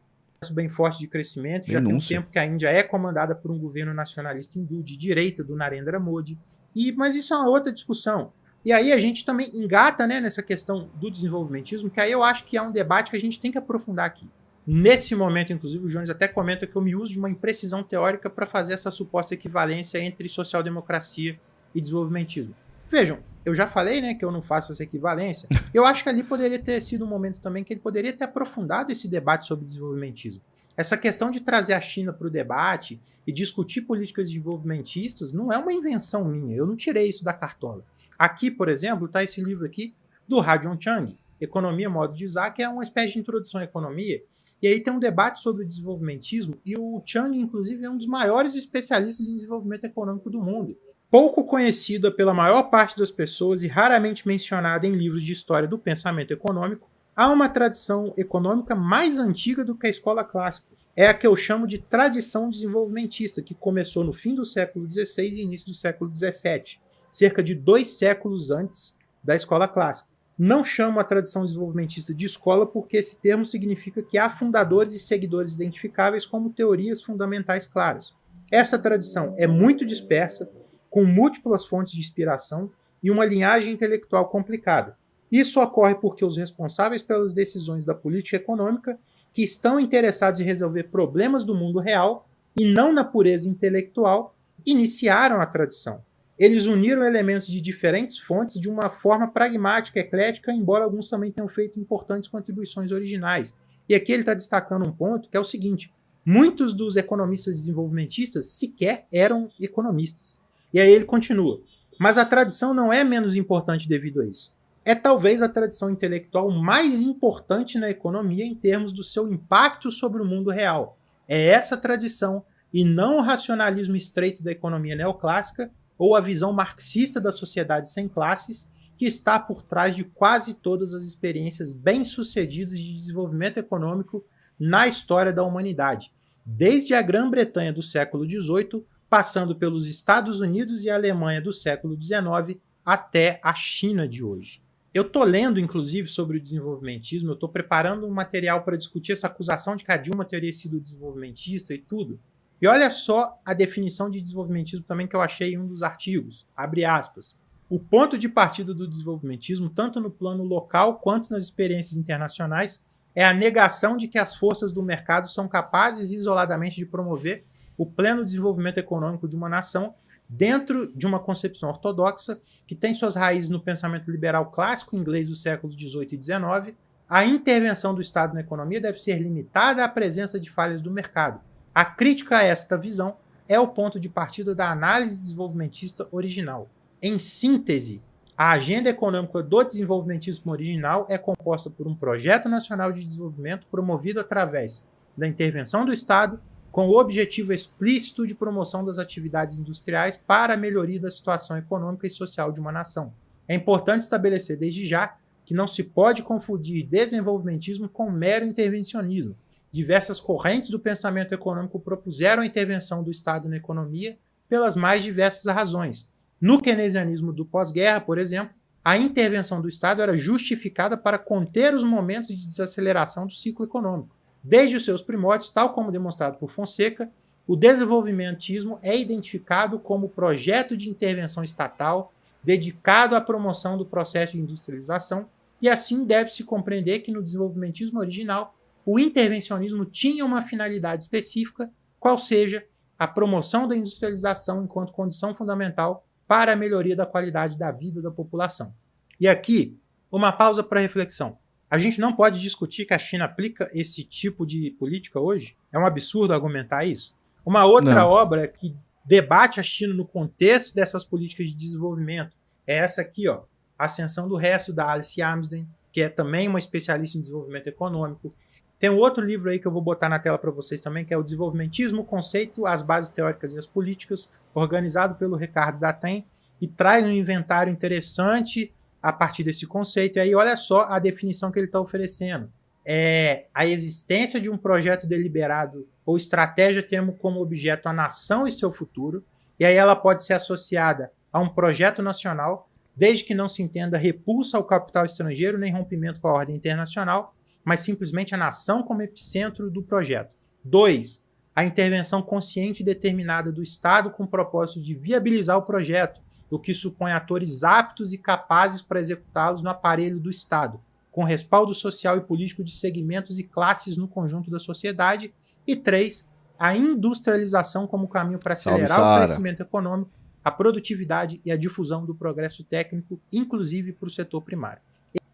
bem forte de crescimento. Denúncia. Já tem um tempo que a Índia é comandada por um governo nacionalista hindu de direita do Narendra Modi. E mas isso é uma outra discussão. E aí a gente também engata, né, nessa questão do desenvolvimentismo, que aí eu acho que é um debate que a gente tem que aprofundar aqui. Nesse momento, inclusive, o Jones até comenta que eu me uso de uma imprecisão teórica para fazer essa suposta equivalência entre social-democracia e desenvolvimentismo. Vejam, eu já falei né, que eu não faço essa equivalência. Eu acho que ali poderia ter sido um momento também que ele poderia ter aprofundado esse debate sobre desenvolvimentismo. Essa questão de trazer a China para o debate e discutir políticas desenvolvimentistas não é uma invenção minha. Eu não tirei isso da cartola. Aqui, por exemplo, está esse livro aqui do Rajong Chang, Economia Modo de Usar, que é uma espécie de introdução à economia, e aí tem um debate sobre o desenvolvimentismo, e o Chang, inclusive, é um dos maiores especialistas em desenvolvimento econômico do mundo. Pouco conhecida pela maior parte das pessoas e raramente mencionada em livros de história do pensamento econômico, há uma tradição econômica mais antiga do que a escola clássica. É a que eu chamo de tradição desenvolvimentista, que começou no fim do século XVI e início do século XVII, cerca de dois séculos antes da escola clássica. Não chamo a tradição desenvolvimentista de escola porque esse termo significa que há fundadores e seguidores identificáveis como teorias fundamentais claras. Essa tradição é muito dispersa, com múltiplas fontes de inspiração e uma linhagem intelectual complicada. Isso ocorre porque os responsáveis pelas decisões da política econômica, que estão interessados em resolver problemas do mundo real e não na pureza intelectual, iniciaram a tradição. Eles uniram elementos de diferentes fontes de uma forma pragmática, eclética, embora alguns também tenham feito importantes contribuições originais. E aqui ele está destacando um ponto que é o seguinte: muitos dos economistas desenvolvimentistas sequer eram economistas. E aí ele continua. Mas a tradição não é menos importante devido a isso. É talvez a tradição intelectual mais importante na economia em termos do seu impacto sobre o mundo real. É essa tradição, e não o racionalismo estreito da economia neoclássica, ou a visão marxista da sociedade sem classes que está por trás de quase todas as experiências bem-sucedidas de desenvolvimento econômico na história da humanidade, desde a Grã-Bretanha do século XVIII, passando pelos Estados Unidos e Alemanha do século XIX até a China de hoje. Eu tô lendo, inclusive, sobre o desenvolvimentismo, eu tô preparando um material para discutir essa acusação de que a Dilma teria sido desenvolvimentista e tudo. E olha só a definição de desenvolvimentismo também que eu achei em um dos artigos. Abre aspas. O ponto de partida do desenvolvimentismo, tanto no plano local quanto nas experiências internacionais, é a negação de que as forças do mercado são capazes isoladamente de promover o pleno desenvolvimento econômico de uma nação dentro de uma concepção ortodoxa que tem suas raízes no pensamento liberal clássico inglês do século XVIII e XIX. A intervenção do Estado na economia deve ser limitada à presença de falhas do mercado, a crítica a esta visão é o ponto de partida da análise desenvolvimentista original. Em síntese, a agenda econômica do desenvolvimentismo original é composta por um projeto nacional de desenvolvimento promovido através da intervenção do Estado, com o objetivo explícito de promoção das atividades industriais para a melhoria da situação econômica e social de uma nação. É importante estabelecer desde já que não se pode confundir desenvolvimentismo com mero intervencionismo, diversas correntes do pensamento econômico propuseram a intervenção do Estado na economia pelas mais diversas razões. No keynesianismo do pós-guerra, por exemplo, a intervenção do Estado era justificada para conter os momentos de desaceleração do ciclo econômico. Desde os seus primórdios, tal como demonstrado por Fonseca, o desenvolvimentismo é identificado como projeto de intervenção estatal dedicado à promoção do processo de industrialização, e assim deve-se compreender que no desenvolvimentismo original o intervencionismo tinha uma finalidade específica, qual seja a promoção da industrialização enquanto condição fundamental para a melhoria da qualidade da vida da população. E aqui, uma pausa para reflexão. A gente não pode discutir que a China aplica esse tipo de política hoje? É um absurdo argumentar isso? Uma outra não. obra que debate a China no contexto dessas políticas de desenvolvimento é essa aqui, ó, Ascensão do Resto, da Alice Armsden, que é também uma especialista em desenvolvimento econômico, tem um outro livro aí que eu vou botar na tela para vocês também, que é o Desenvolvimentismo, Conceito, as Bases Teóricas e as Políticas, organizado pelo Ricardo Datem, e traz um inventário interessante a partir desse conceito. E aí, olha só a definição que ele está oferecendo. É a existência de um projeto deliberado ou estratégia temos como objeto a nação e seu futuro, e aí ela pode ser associada a um projeto nacional, desde que não se entenda repulsa ao capital estrangeiro nem rompimento com a ordem internacional, mas simplesmente a nação como epicentro do projeto. Dois, a intervenção consciente e determinada do Estado com o propósito de viabilizar o projeto, o que supõe atores aptos e capazes para executá-los no aparelho do Estado, com respaldo social e político de segmentos e classes no conjunto da sociedade. E três, a industrialização como caminho para acelerar Salve, o crescimento econômico, a produtividade e a difusão do progresso técnico, inclusive para o setor primário.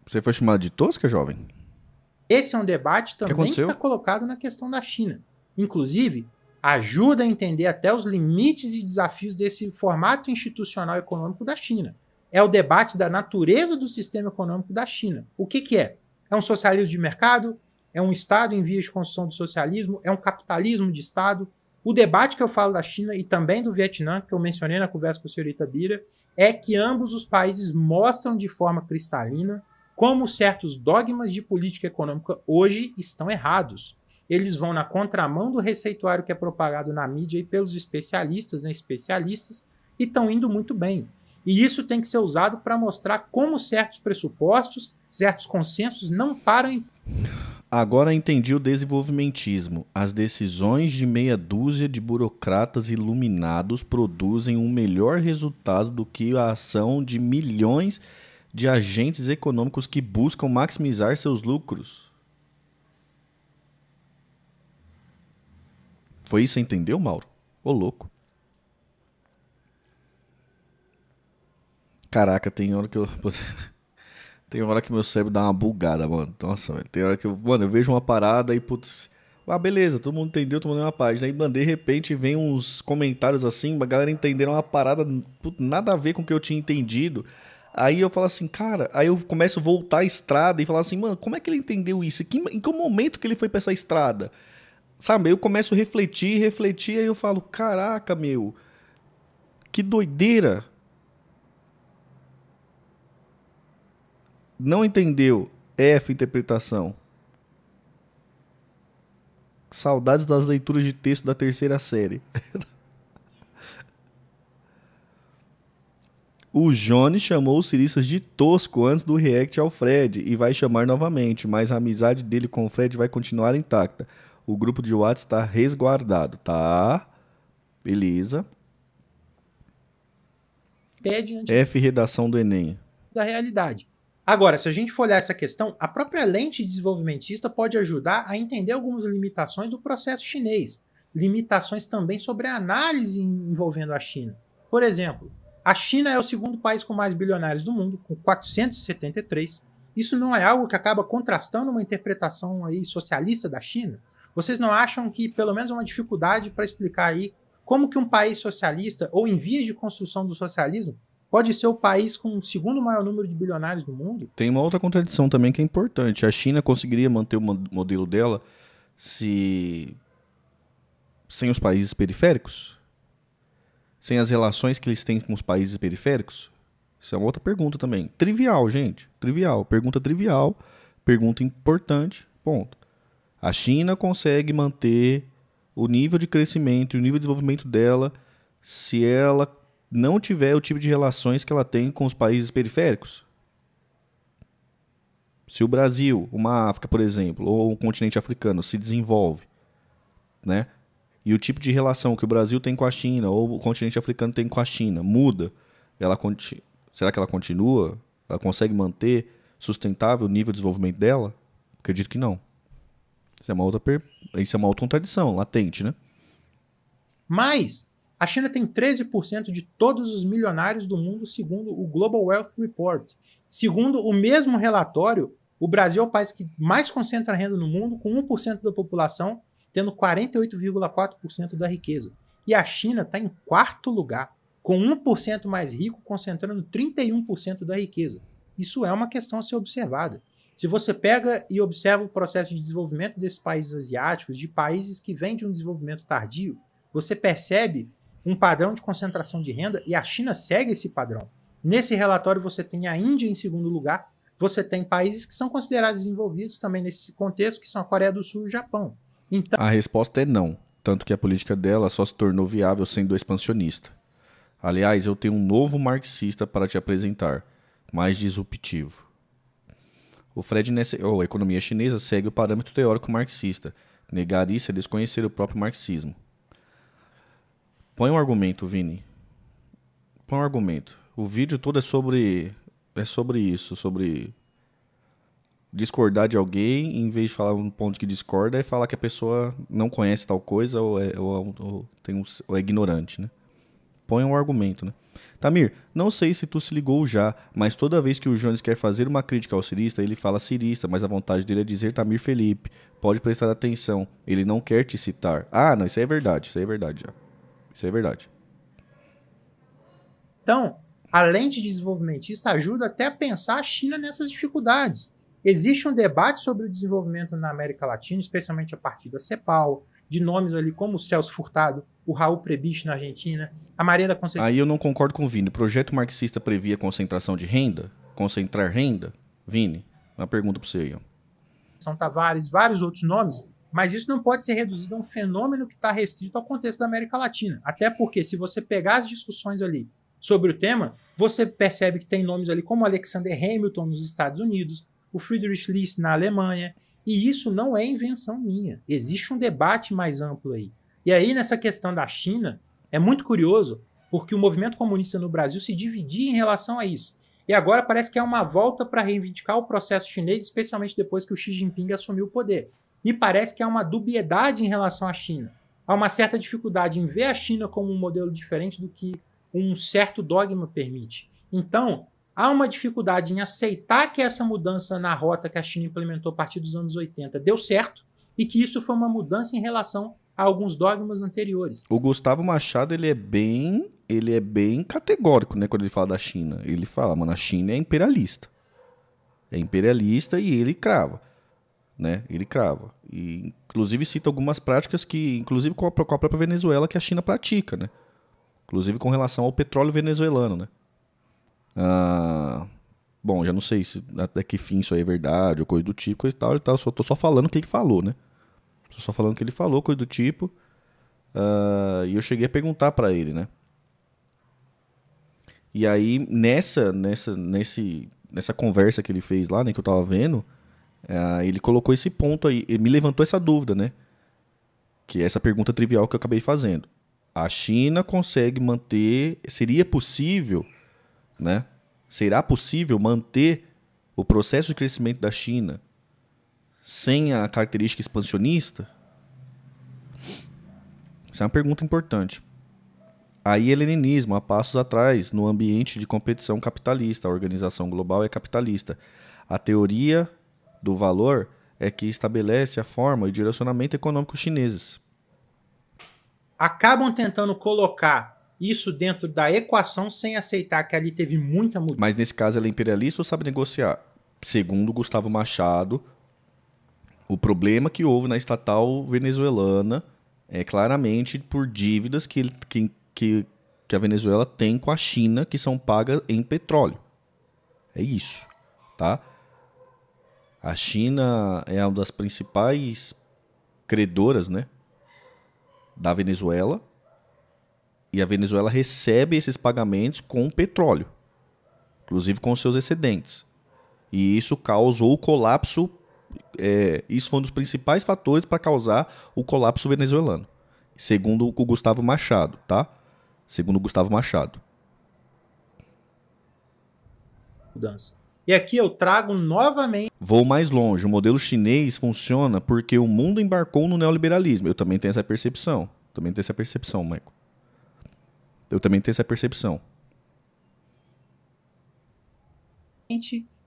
Você foi chamado de tosca, jovem? Esse é um debate também que está colocado na questão da China. Inclusive, ajuda a entender até os limites e desafios desse formato institucional econômico da China. É o debate da natureza do sistema econômico da China. O que, que é? É um socialismo de mercado? É um Estado em vias de construção do socialismo? É um capitalismo de Estado? O debate que eu falo da China e também do Vietnã, que eu mencionei na conversa com a senhorita Bira, é que ambos os países mostram de forma cristalina como certos dogmas de política econômica hoje estão errados. Eles vão na contramão do receituário que é propagado na mídia e pelos especialistas, né, especialistas, e estão indo muito bem. E isso tem que ser usado para mostrar como certos pressupostos, certos consensos não param em... Agora entendi o desenvolvimentismo. As decisões de meia dúzia de burocratas iluminados produzem um melhor resultado do que a ação de milhões de de agentes econômicos que buscam maximizar seus lucros. Foi isso entendeu, Mauro? Ô louco. Caraca, tem hora que eu. tem hora que meu cérebro dá uma bugada, mano. Nossa, velho. Tem hora que eu. Mano, eu vejo uma parada e, putz. Ah, beleza, todo mundo entendeu, todo mundo uma página. Aí, mano, de repente vem uns comentários assim, a galera entenderam uma parada, putz, nada a ver com o que eu tinha entendido. Aí eu falo assim, cara, aí eu começo a voltar a estrada e falar assim, mano, como é que ele entendeu isso? em que momento que ele foi pra essa estrada? Sabe? Eu começo a refletir, refletir, aí eu falo, caraca, meu, que doideira. Não entendeu. F, é interpretação. Saudades das leituras de texto da terceira série. O Johnny chamou os ciristas de tosco antes do react ao Fred e vai chamar novamente, mas a amizade dele com o Fred vai continuar intacta. O grupo de WhatsApp está resguardado, tá? Beleza. Pé F redação do Enem. Da realidade. Agora, se a gente for olhar essa questão, a própria lente desenvolvimentista pode ajudar a entender algumas limitações do processo chinês. Limitações também sobre a análise envolvendo a China. Por exemplo, a China é o segundo país com mais bilionários do mundo, com 473. Isso não é algo que acaba contrastando uma interpretação aí socialista da China? Vocês não acham que pelo menos é uma dificuldade para explicar aí como que um país socialista ou em vias de construção do socialismo pode ser o país com o segundo maior número de bilionários do mundo? Tem uma outra contradição também que é importante. A China conseguiria manter o modelo dela se sem os países periféricos? sem as relações que eles têm com os países periféricos? Isso é uma outra pergunta também. Trivial, gente. Trivial. Pergunta trivial. Pergunta importante. Ponto. A China consegue manter o nível de crescimento e o nível de desenvolvimento dela se ela não tiver o tipo de relações que ela tem com os países periféricos? Se o Brasil, uma África, por exemplo, ou um continente africano se desenvolve, né? E o tipo de relação que o Brasil tem com a China, ou o continente africano tem com a China, muda. Ela Será que ela continua? Ela consegue manter sustentável o nível de desenvolvimento dela? Acredito que não. Isso é uma outra, per... Isso é uma outra contradição latente, né? Mas a China tem 13% de todos os milionários do mundo, segundo o Global Wealth Report. Segundo o mesmo relatório, o Brasil é o país que mais concentra renda no mundo, com 1% da população, tendo 48,4% da riqueza. E a China está em quarto lugar, com 1% mais rico, concentrando 31% da riqueza. Isso é uma questão a ser observada. Se você pega e observa o processo de desenvolvimento desses países asiáticos, de países que vêm de um desenvolvimento tardio, você percebe um padrão de concentração de renda e a China segue esse padrão. Nesse relatório você tem a Índia em segundo lugar, você tem países que são considerados desenvolvidos também nesse contexto, que são a Coreia do Sul e o Japão. Então... A resposta é não, tanto que a política dela só se tornou viável sendo expansionista. Aliás, eu tenho um novo marxista para te apresentar, mais disruptivo. O Fred nesse ou a economia chinesa, segue o parâmetro teórico marxista. Negar isso é desconhecer o próprio marxismo. Põe um argumento, Vini. Põe um argumento. O vídeo todo é sobre é sobre isso, sobre discordar de alguém, em vez de falar um ponto que discorda, é falar que a pessoa não conhece tal coisa ou é, ou, é ou tem um, ou é ignorante, né? Põe um argumento, né? Tamir, não sei se tu se ligou já, mas toda vez que o Jones quer fazer uma crítica ao cirista, ele fala cirista, mas a vontade dele é dizer Tamir Felipe. Pode prestar atenção, ele não quer te citar. Ah, não, isso aí é verdade, isso aí é verdade já. Isso aí é verdade. Então, a lente de desenvolvimentista ajuda até a pensar a China nessas dificuldades. Existe um debate sobre o desenvolvimento na América Latina, especialmente a partir da CEPAL, de nomes ali como o Celso Furtado, o Raul Prebich na Argentina, a Maria da Conceição. Aí eu não concordo com o Vini. O projeto marxista previa concentração de renda? Concentrar renda? Vini, uma pergunta para você aí. Ó. São Tavares, vários outros nomes, mas isso não pode ser reduzido a um fenômeno que está restrito ao contexto da América Latina. Até porque se você pegar as discussões ali sobre o tema, você percebe que tem nomes ali como Alexander Hamilton nos Estados Unidos, o Friedrich List na Alemanha. E isso não é invenção minha. Existe um debate mais amplo aí. E aí, nessa questão da China, é muito curioso, porque o movimento comunista no Brasil se dividia em relação a isso. E agora parece que é uma volta para reivindicar o processo chinês, especialmente depois que o Xi Jinping assumiu o poder. Me parece que há uma dubiedade em relação à China. Há uma certa dificuldade em ver a China como um modelo diferente do que um certo dogma permite. Então, há uma dificuldade em aceitar que essa mudança na rota que a China implementou a partir dos anos 80 deu certo e que isso foi uma mudança em relação a alguns dogmas anteriores. O Gustavo Machado, ele é bem, ele é bem categórico, né, quando ele fala da China. Ele fala, mano, a China é imperialista. É imperialista e ele crava, né? Ele crava. E inclusive cita algumas práticas que, inclusive com a, com a própria Venezuela que a China pratica, né? Inclusive com relação ao petróleo venezuelano, né? Ah, bom, já não sei se até que fim isso aí é verdade ou coisa do tipo, coisa e tal, e tal. Só, tô só falando o que ele falou, né? Tô só falando o que ele falou, coisa do tipo. Ah, e eu cheguei a perguntar para ele, né? E aí, nessa, nessa, nesse, nessa conversa que ele fez lá, né, que eu tava vendo, ah, ele colocou esse ponto aí, ele me levantou essa dúvida, né? Que é essa pergunta trivial que eu acabei fazendo. A China consegue manter. Seria possível né? Será possível manter o processo de crescimento da China sem a característica expansionista? Essa é uma pergunta importante. Aí, helenismo, há passos atrás, no ambiente de competição capitalista, a organização global é capitalista. A teoria do valor é que estabelece a forma e direcionamento econômico chineses. Acabam tentando colocar isso dentro da equação sem aceitar que ali teve muita mudança. Mas nesse caso ela é imperialista ou sabe negociar? Segundo Gustavo Machado, o problema que houve na estatal venezuelana é claramente por dívidas que, que, que, que a Venezuela tem com a China que são pagas em petróleo. É isso, tá? A China é uma das principais credoras, né, da Venezuela e a Venezuela recebe esses pagamentos com petróleo, inclusive com seus excedentes. E isso causou o colapso. É, isso foi um dos principais fatores para causar o colapso venezuelano, segundo o Gustavo Machado, tá? Segundo o Gustavo Machado. Mudança. E aqui eu trago novamente. Vou mais longe. O modelo chinês funciona porque o mundo embarcou no neoliberalismo. Eu também tenho essa percepção. Também tenho essa percepção, Michael. Eu também tenho essa percepção.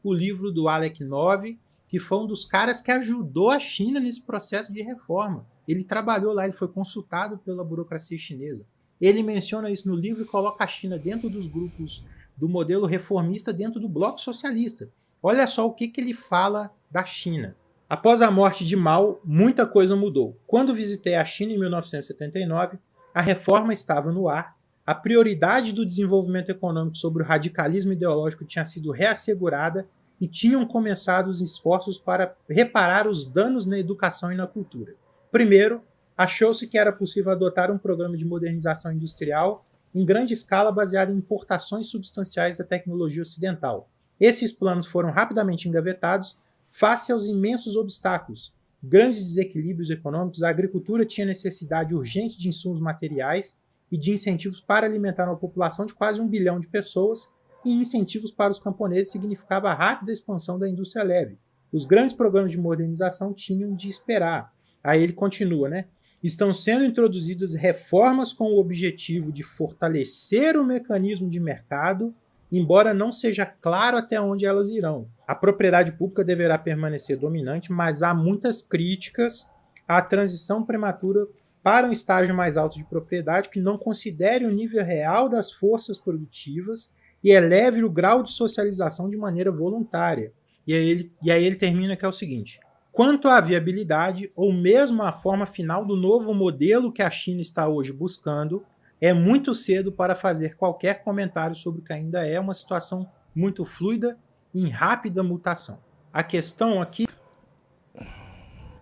O livro do Alec Nove, que foi um dos caras que ajudou a China nesse processo de reforma. Ele trabalhou lá, ele foi consultado pela burocracia chinesa. Ele menciona isso no livro e coloca a China dentro dos grupos do modelo reformista dentro do bloco socialista. Olha só o que, que ele fala da China. Após a morte de Mao, muita coisa mudou. Quando visitei a China em 1979, a reforma estava no ar a prioridade do desenvolvimento econômico sobre o radicalismo ideológico tinha sido reassegurada e tinham começado os esforços para reparar os danos na educação e na cultura. Primeiro, achou-se que era possível adotar um programa de modernização industrial em grande escala baseado em importações substanciais da tecnologia ocidental. Esses planos foram rapidamente engavetados face aos imensos obstáculos. Grandes desequilíbrios econômicos, a agricultura tinha necessidade urgente de insumos materiais e de incentivos para alimentar uma população de quase um bilhão de pessoas, e incentivos para os camponeses significava a rápida expansão da indústria leve. Os grandes programas de modernização tinham de esperar. Aí ele continua, né? Estão sendo introduzidas reformas com o objetivo de fortalecer o mecanismo de mercado, embora não seja claro até onde elas irão. A propriedade pública deverá permanecer dominante, mas há muitas críticas à transição prematura para um estágio mais alto de propriedade que não considere o nível real das forças produtivas e eleve o grau de socialização de maneira voluntária. E aí ele, e aí ele termina que é o seguinte: quanto à viabilidade ou mesmo à forma final do novo modelo que a China está hoje buscando, é muito cedo para fazer qualquer comentário sobre o que ainda é uma situação muito fluida e em rápida mutação. A questão aqui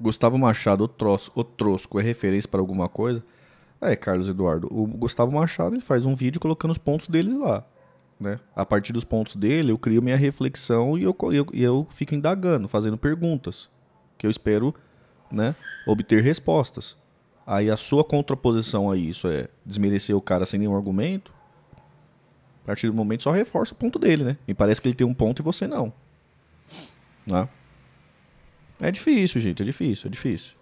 Gustavo Machado, o, troço, o Trosco, é referência para alguma coisa? É, Carlos Eduardo. O Gustavo Machado ele faz um vídeo colocando os pontos dele lá. Né? A partir dos pontos dele, eu crio minha reflexão e eu, eu, eu fico indagando, fazendo perguntas. Que eu espero né, obter respostas. Aí a sua contraposição a isso é desmerecer o cara sem nenhum argumento. A partir do momento só reforça o ponto dele, né? Me parece que ele tem um ponto e você não. Né? É difícil, gente, é difícil, é difícil.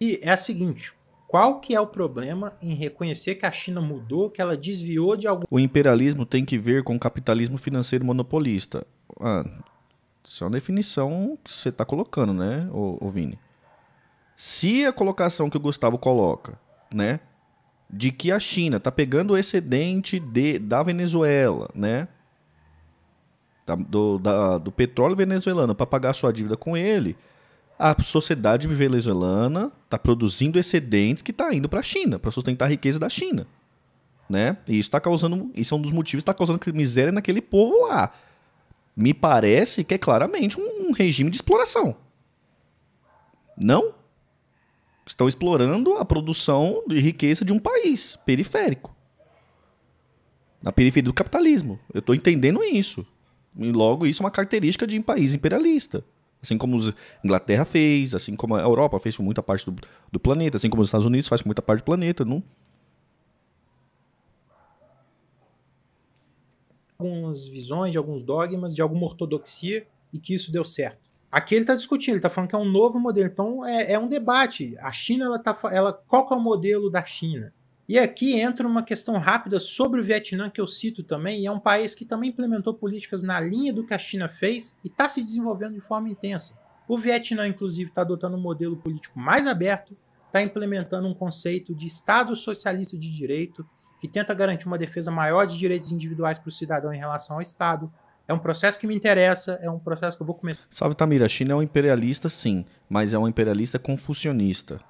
E é a seguinte, qual que é o problema em reconhecer que a China mudou, que ela desviou de algum... O imperialismo tem que ver com o capitalismo financeiro monopolista. Ah, isso é uma definição que você está colocando, né, ô, ô Vini? Se a colocação que o Gustavo coloca, né, de que a China está pegando o excedente de, da Venezuela, né? Da, tá, do, da, do petróleo venezuelano para pagar sua dívida com ele, a sociedade venezuelana está produzindo excedentes que está indo para a China, para sustentar a riqueza da China. Né? E isso está causando. Isso é um dos motivos que está causando miséria naquele povo lá. Me parece que é claramente um, um regime de exploração. Não? Estão explorando a produção de riqueza de um país periférico. Na periferia do capitalismo. Eu estou entendendo isso. E logo, isso é uma característica de um país imperialista. Assim como a Inglaterra fez, assim como a Europa fez com muita parte do, do planeta, assim como os Estados Unidos faz com muita parte do planeta. Não, algumas visões, de alguns dogmas, de alguma ortodoxia e que isso deu certo. Aqui ele está discutindo, ele está falando que é um novo modelo. Então é, é um debate. A China, ela tá, ela, qual é o modelo da China? E aqui entra uma questão rápida sobre o Vietnã que eu cito também, e é um país que também implementou políticas na linha do que a China fez e está se desenvolvendo de forma intensa. O Vietnã, inclusive, está adotando um modelo político mais aberto, está implementando um conceito de Estado socialista de direito, que tenta garantir uma defesa maior de direitos individuais para o cidadão em relação ao Estado, é um processo que me interessa, é um processo que eu vou começar. Salve Tamira, a China é um imperialista, sim, mas é um imperialista confucionista.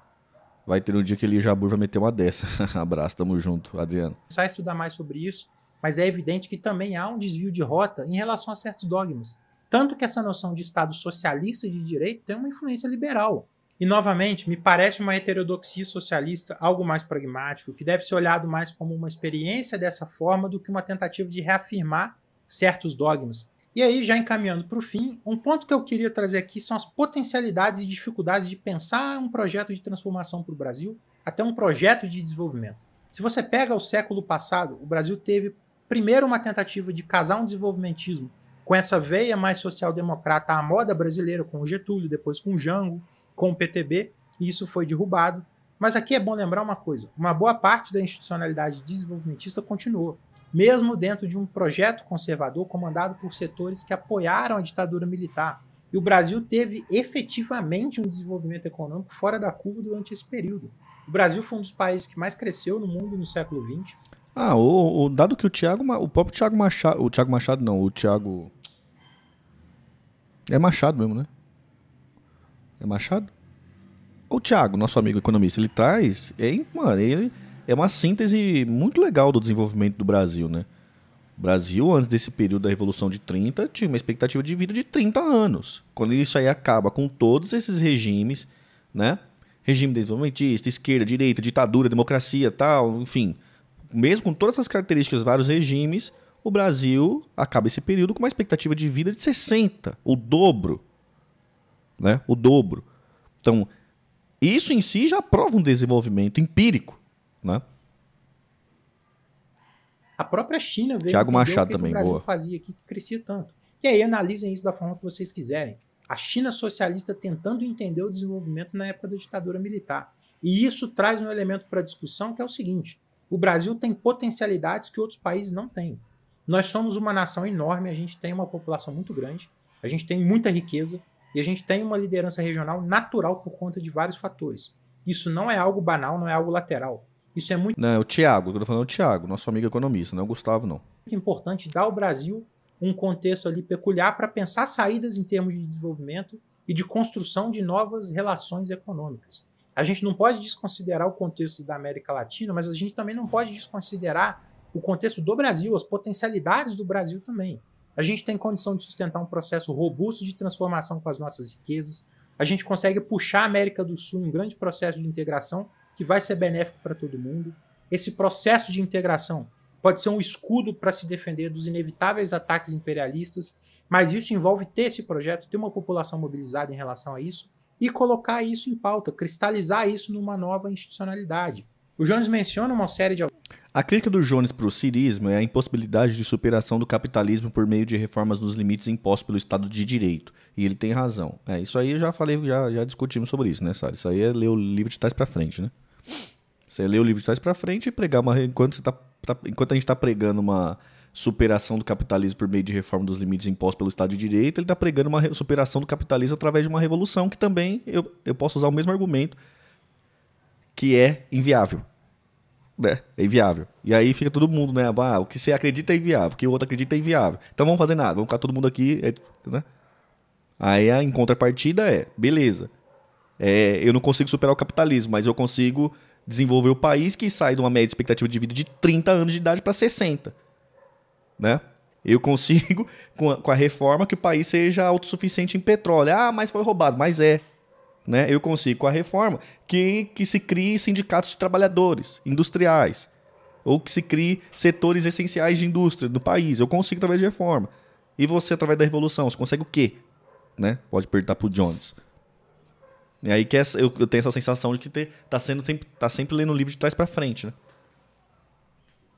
Vai ter um dia que ele já vai meter uma dessa. Abraço, tamo junto, Adriano. Começar a estudar mais sobre isso, mas é evidente que também há um desvio de rota em relação a certos dogmas. Tanto que essa noção de Estado socialista de direito tem uma influência liberal. E, novamente, me parece uma heterodoxia socialista algo mais pragmático, que deve ser olhado mais como uma experiência dessa forma do que uma tentativa de reafirmar certos dogmas. E aí, já encaminhando para o fim, um ponto que eu queria trazer aqui são as potencialidades e dificuldades de pensar um projeto de transformação para o Brasil, até um projeto de desenvolvimento. Se você pega o século passado, o Brasil teve primeiro uma tentativa de casar um desenvolvimentismo com essa veia mais social-democrata à moda brasileira, com o Getúlio, depois com o Jango, com o PTB, e isso foi derrubado. Mas aqui é bom lembrar uma coisa: uma boa parte da institucionalidade desenvolvimentista continuou mesmo dentro de um projeto conservador comandado por setores que apoiaram a ditadura militar. E o Brasil teve efetivamente um desenvolvimento econômico fora da curva durante esse período. O Brasil foi um dos países que mais cresceu no mundo no século XX. Ah, o, o dado que o Tiago, o próprio Tiago Machado, o Tiago Machado não, o Tiago é Machado mesmo, né? É Machado? O Tiago, nosso amigo economista, ele traz, é, mano, ele é uma síntese muito legal do desenvolvimento do Brasil, né? O Brasil, antes desse período da Revolução de 30, tinha uma expectativa de vida de 30 anos. Quando isso aí acaba com todos esses regimes, né? Regime desenvolvimentista, esquerda, direita, ditadura, democracia, tal, enfim. Mesmo com todas essas características, vários regimes, o Brasil acaba esse período com uma expectativa de vida de 60, o dobro. Né? O dobro. Então, isso em si já prova um desenvolvimento empírico né? A própria China veio Thiago Machado o que também, o Brasil boa. fazia aqui, que crescia tanto. E aí analisem isso da forma que vocês quiserem. A China socialista tentando entender o desenvolvimento na época da ditadura militar. E isso traz um elemento para discussão que é o seguinte: o Brasil tem potencialidades que outros países não têm. Nós somos uma nação enorme, a gente tem uma população muito grande, a gente tem muita riqueza e a gente tem uma liderança regional natural por conta de vários fatores. Isso não é algo banal, não é algo lateral. Isso é muito. Não, é o Tiago, eu tô falando é o Tiago, nosso amigo economista, não é o Gustavo, não. Muito importante dar ao Brasil um contexto ali peculiar para pensar saídas em termos de desenvolvimento e de construção de novas relações econômicas. A gente não pode desconsiderar o contexto da América Latina, mas a gente também não pode desconsiderar o contexto do Brasil, as potencialidades do Brasil também. A gente tem condição de sustentar um processo robusto de transformação com as nossas riquezas. A gente consegue puxar a América do Sul em um grande processo de integração que vai ser benéfico para todo mundo. Esse processo de integração pode ser um escudo para se defender dos inevitáveis ataques imperialistas, mas isso envolve ter esse projeto, ter uma população mobilizada em relação a isso e colocar isso em pauta, cristalizar isso numa nova institucionalidade. O Jones menciona uma série de. A crítica do Jones para o cirismo é a impossibilidade de superação do capitalismo por meio de reformas nos limites impostos pelo Estado de Direito. E ele tem razão. É, isso aí eu já falei, já, já discutimos sobre isso, né, Sara? Isso aí é ler o livro de trás para frente, né? Você lê o livro de trás para frente e pregar uma. Enquanto, você tá, tá enquanto a gente está pregando uma superação do capitalismo por meio de reforma dos limites impostos pelo Estado de Direito, ele está pregando uma superação do capitalismo através de uma revolução, que também eu, eu posso usar o mesmo argumento que é inviável. Né? É inviável. E aí fica todo mundo, né? Ah, o que você acredita é inviável, o que o outro acredita é inviável. Então vamos fazer nada, vamos ficar todo mundo aqui, é, né? Aí a em contrapartida é, beleza. É, eu não consigo superar o capitalismo, mas eu consigo desenvolver o país que sai de uma média de expectativa de vida de 30 anos de idade para 60. Né? Eu consigo, com a, com a reforma, que o país seja autossuficiente em petróleo. Ah, mas foi roubado. Mas é. Né? Eu consigo com a reforma que, que se crie sindicatos de trabalhadores industriais ou que se crie setores essenciais de indústria do país. Eu consigo através de reforma. E você, através da revolução, você consegue o quê? Né? Pode perguntar pro Jones. E aí que é essa, eu, eu, tenho essa sensação de que ter, tá, sendo, tá sempre lendo o livro de trás para frente, né?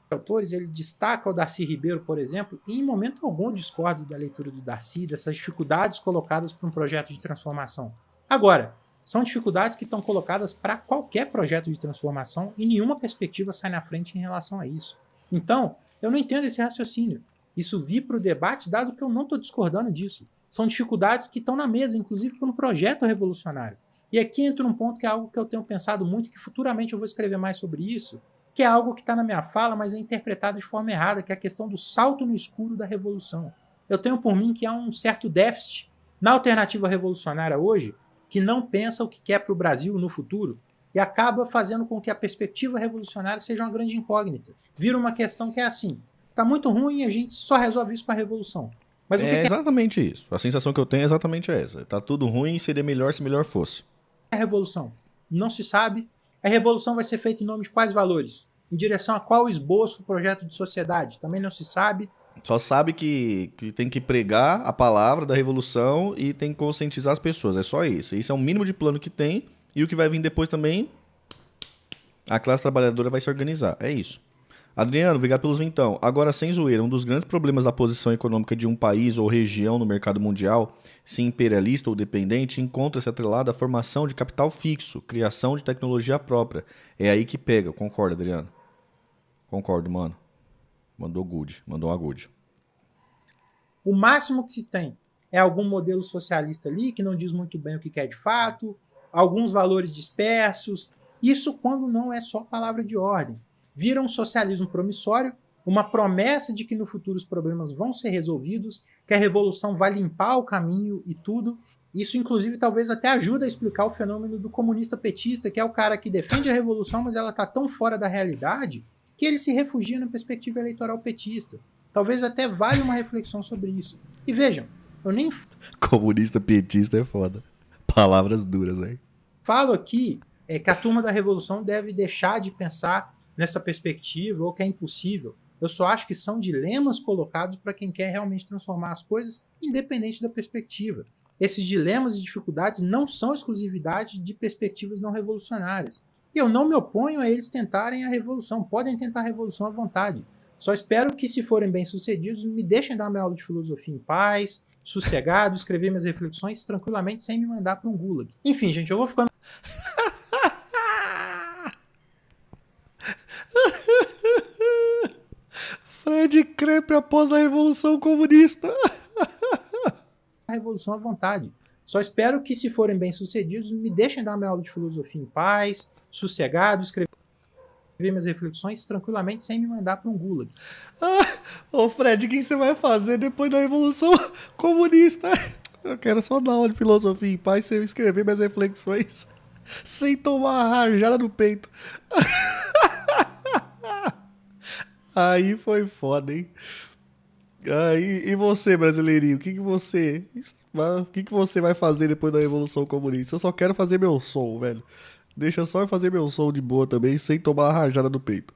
Autores, ele destaca o Darcy Ribeiro, por exemplo, e em momento algum discordo da leitura do Darcy, dessas dificuldades colocadas para um projeto de transformação. Agora, são dificuldades que estão colocadas para qualquer projeto de transformação e nenhuma perspectiva sai na frente em relação a isso. Então, eu não entendo esse raciocínio. Isso vi para o debate, dado que eu não estou discordando disso. São dificuldades que estão na mesa, inclusive para um projeto revolucionário. E aqui entra um ponto que é algo que eu tenho pensado muito, que futuramente eu vou escrever mais sobre isso, que é algo que está na minha fala, mas é interpretado de forma errada, que é a questão do salto no escuro da revolução. Eu tenho por mim que há um certo déficit na alternativa revolucionária hoje, que não pensa o que quer para o Brasil no futuro e acaba fazendo com que a perspectiva revolucionária seja uma grande incógnita. Vira uma questão que é assim: está muito ruim e a gente só resolve isso com a revolução. Mas é, é exatamente é... isso. A sensação que eu tenho é exatamente essa. está tudo ruim, e seria melhor se melhor fosse. É a revolução. Não se sabe. A revolução vai ser feita em nome de quais valores? Em direção a qual esboço o projeto de sociedade? Também não se sabe. Só sabe que, que tem que pregar a palavra da revolução e tem que conscientizar as pessoas. É só isso. Isso é o mínimo de plano que tem. E o que vai vir depois também, a classe trabalhadora vai se organizar. É isso. Adriano, obrigado pelos então. Agora, sem zoeira, um dos grandes problemas da posição econômica de um país ou região no mercado mundial, se imperialista ou dependente, encontra-se atrelada à formação de capital fixo, criação de tecnologia própria. É aí que pega. Concorda, Adriano? Concordo, mano. Mandou good, mandou uma good. O máximo que se tem é algum modelo socialista ali que não diz muito bem o que quer de fato, alguns valores dispersos. Isso quando não é só palavra de ordem. Vira um socialismo promissório, uma promessa de que no futuro os problemas vão ser resolvidos, que a revolução vai limpar o caminho e tudo. Isso, inclusive, talvez até ajuda a explicar o fenômeno do comunista petista, que é o cara que defende a revolução, mas ela está tão fora da realidade que ele se refugia na perspectiva eleitoral petista. Talvez até valha uma reflexão sobre isso. E vejam, eu nem. Comunista petista é foda. Palavras duras, aí. Falo aqui é, que a turma da revolução deve deixar de pensar nessa perspectiva ou que é impossível. Eu só acho que são dilemas colocados para quem quer realmente transformar as coisas, independente da perspectiva. Esses dilemas e dificuldades não são exclusividade de perspectivas não revolucionárias. Eu não me oponho a eles tentarem a revolução. Podem tentar a revolução à vontade. Só espero que, se forem bem-sucedidos, me deixem dar minha aula de filosofia em paz, sossegado, escrever minhas reflexões tranquilamente, sem me mandar para um gulag. Enfim, gente, eu vou ficando. Fred Krepp após a Revolução Comunista. a Revolução à vontade. Só espero que, se forem bem-sucedidos, me deixem dar minha aula de filosofia em paz, sossegado, escrever minhas reflexões tranquilamente sem me mandar para um gulag. Ah, ô Fred, o que você vai fazer depois da Revolução Comunista? Eu quero só dar aula de filosofia em paz sem eu escrever minhas reflexões sem tomar a rajada no peito. Aí foi foda, hein? Aí, e você, brasileirinho, o que, que você. O que, que você vai fazer depois da Revolução Comunista? Eu só quero fazer meu som, velho. Deixa só eu fazer meu som de boa também, sem tomar a rajada do peito.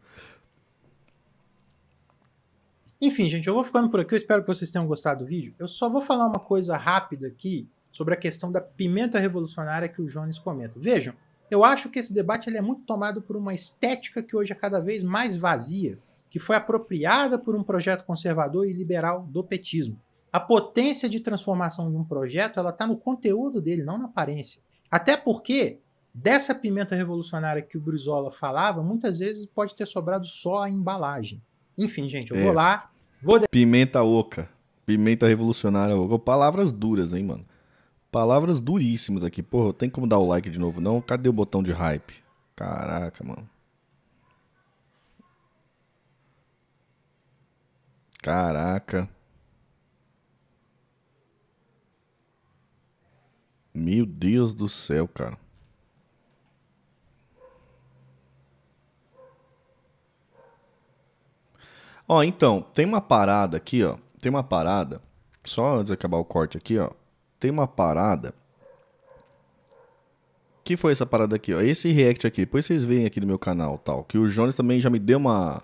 Enfim, gente, eu vou ficando por aqui. Eu espero que vocês tenham gostado do vídeo. Eu só vou falar uma coisa rápida aqui sobre a questão da pimenta revolucionária que o Jones comenta. Vejam, eu acho que esse debate ele é muito tomado por uma estética que hoje é cada vez mais vazia, que foi apropriada por um projeto conservador e liberal do petismo. A potência de transformação de um projeto ela está no conteúdo dele, não na aparência. Até porque dessa pimenta revolucionária que o Brizola falava, muitas vezes pode ter sobrado só a embalagem. Enfim, gente, eu é. vou lá. Vou de... Pimenta oca. Pimenta revolucionária oca. Palavras duras, hein, mano? Palavras duríssimas aqui. Porra, tem como dar o like de novo, não? Cadê o botão de hype? Caraca, mano. Caraca. Meu Deus do céu, cara. Ó, então, tem uma parada aqui, ó. Tem uma parada. Só antes de acabar o corte aqui, ó. Tem uma parada. Que foi essa parada aqui, ó? Esse react aqui. Depois vocês veem aqui no meu canal, tal. Que o Jones também já me deu uma.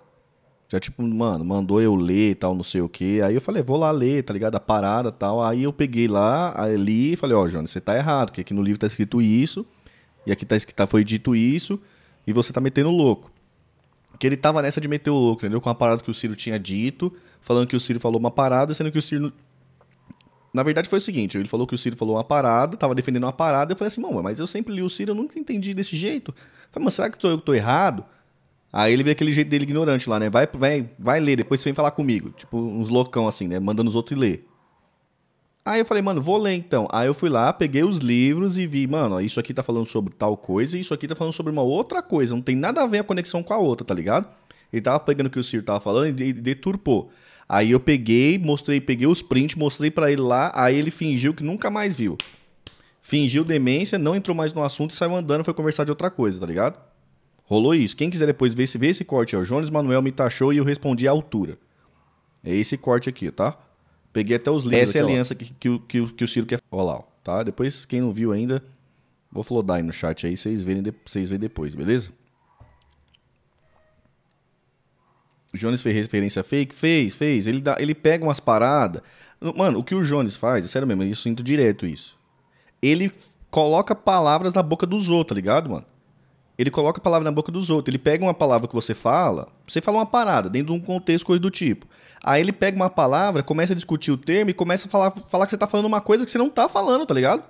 Já, tipo, mano, mandou eu ler e tal, não sei o que. Aí eu falei, vou lá ler, tá ligado? A parada tal. Aí eu peguei lá, ali e falei, ó, oh, Jones, você tá errado, porque aqui no livro tá escrito isso. E aqui tá, tá foi dito isso. E você tá metendo louco. Porque ele tava nessa de meter o louco, entendeu? Com a parada que o Ciro tinha dito, falando que o Ciro falou uma parada, sendo que o Ciro. Na verdade foi o seguinte, ele falou que o Ciro falou uma parada, tava defendendo uma parada, eu falei assim, mano, mas eu sempre li o Ciro, eu nunca entendi desse jeito. Eu falei, mas será que sou eu que tô errado? Aí ele vê aquele jeito dele ignorante lá, né? Vai, vai, vai ler, depois você vem falar comigo. Tipo, uns loucão assim, né? Mandando os outros ler. Aí eu falei, mano, vou ler então. Aí eu fui lá, peguei os livros e vi, mano, isso aqui tá falando sobre tal coisa e isso aqui tá falando sobre uma outra coisa. Não tem nada a ver a conexão com a outra, tá ligado? Ele tava pegando o que o Ciro tava falando e deturpou. Aí eu peguei, mostrei, peguei os prints, mostrei para ele lá, aí ele fingiu que nunca mais viu. Fingiu demência, não entrou mais no assunto e saiu andando, foi conversar de outra coisa, tá ligado? Rolou isso. Quem quiser depois ver ver esse corte, ó. Jones Manuel me taxou e eu respondi à altura. É esse corte aqui, tá? Peguei até os links. Essa é a aliança que, que, que, que, o Ciro quer falar, tá? Depois, quem não viu ainda, vou flodar aí no chat aí, vocês verem, vocês veem depois, beleza? O Jones fez referência fake? Fez, fez. Ele, dá, ele pega umas paradas. Mano, o que o Jones faz, é sério mesmo, eu sinto direto isso. Ele coloca palavras na boca dos outros, tá ligado, mano? Ele coloca a palavra na boca dos outros. Ele pega uma palavra que você fala, você fala uma parada, dentro de um contexto, coisa do tipo. Aí ele pega uma palavra, começa a discutir o termo e começa a falar, falar que você tá falando uma coisa que você não tá falando, tá ligado?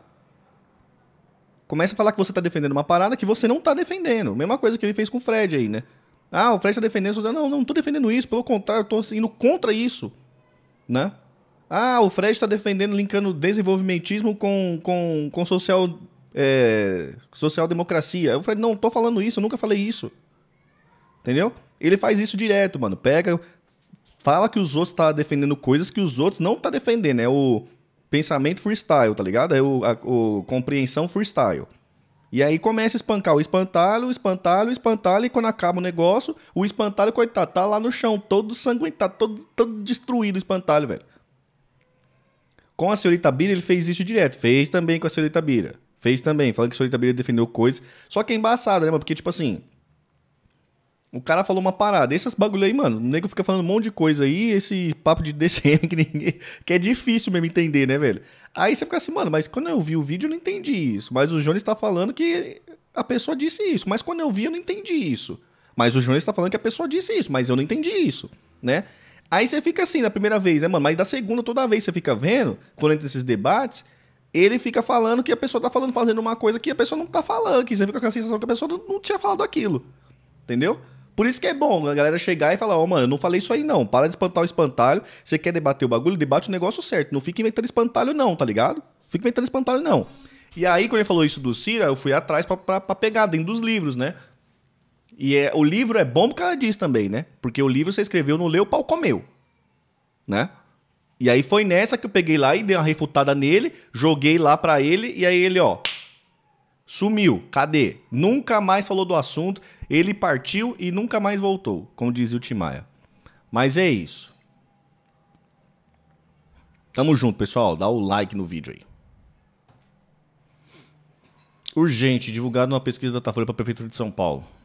Começa a falar que você tá defendendo uma parada que você não tá defendendo. Mesma coisa que ele fez com o Fred aí, né? Ah, o Fred tá defendendo. Não, não tô defendendo isso. Pelo contrário, eu tô indo contra isso, né? Ah, o Fred está defendendo, linkando desenvolvimentismo com, com, com social, é, social democracia. O Fred, não, tô falando isso, eu nunca falei isso. Entendeu? Ele faz isso direto, mano. Pega, fala que os outros tá defendendo coisas que os outros não tá defendendo. É o pensamento freestyle, tá ligado? É o, a, o compreensão freestyle. E aí começa a espancar o espantalho, o espantalho, o espantalho, e quando acaba o negócio, o espantalho, coitado, tá lá no chão, todo sanguentado, todo, todo destruído o espantalho, velho. Com a senhorita Bira, ele fez isso direto. Fez também com a senhorita Bira. Fez também, falando que a senhorita Bira defendeu coisas. Só que é embaçado, né, mano? Porque, tipo assim, o cara falou uma parada. Esses bagulho aí, mano, o nego fica falando um monte de coisa aí, esse papo de DCM que ninguém. que é difícil mesmo entender, né, velho? Aí você fica assim, mano, mas quando eu vi o vídeo eu não entendi isso. Mas o Jones tá falando que a pessoa disse isso. Mas quando eu vi eu não entendi isso. Mas o Jones tá falando que a pessoa disse isso, mas eu não entendi isso, né? Aí você fica assim da primeira vez, né, mano? Mas da segunda, toda vez você fica vendo, quando entra esses debates, ele fica falando que a pessoa tá falando, fazendo uma coisa que a pessoa não tá falando, que você fica com a sensação que a pessoa não tinha falado aquilo. Entendeu? Por isso que é bom a galera chegar e falar, ó, oh, mano, eu não falei isso aí não. Para de espantar o espantalho. Você quer debater o bagulho? Debate o negócio certo. Não fica inventando espantalho não, tá ligado? fica inventando espantalho não. E aí, quando ele falou isso do Cira, eu fui atrás para pegar dentro dos livros, né? E é, o livro é bom por causa disso também, né? Porque o livro você escreveu, não leu, o pau comeu. Né? E aí foi nessa que eu peguei lá e dei uma refutada nele, joguei lá para ele, e aí ele, ó, sumiu. Cadê? Nunca mais falou do assunto. Ele partiu e nunca mais voltou, como dizia o Timaya. Mas é isso. Tamo junto, pessoal. Dá o like no vídeo aí. Urgente, divulgado numa pesquisa da Datafolha para a Prefeitura de São Paulo.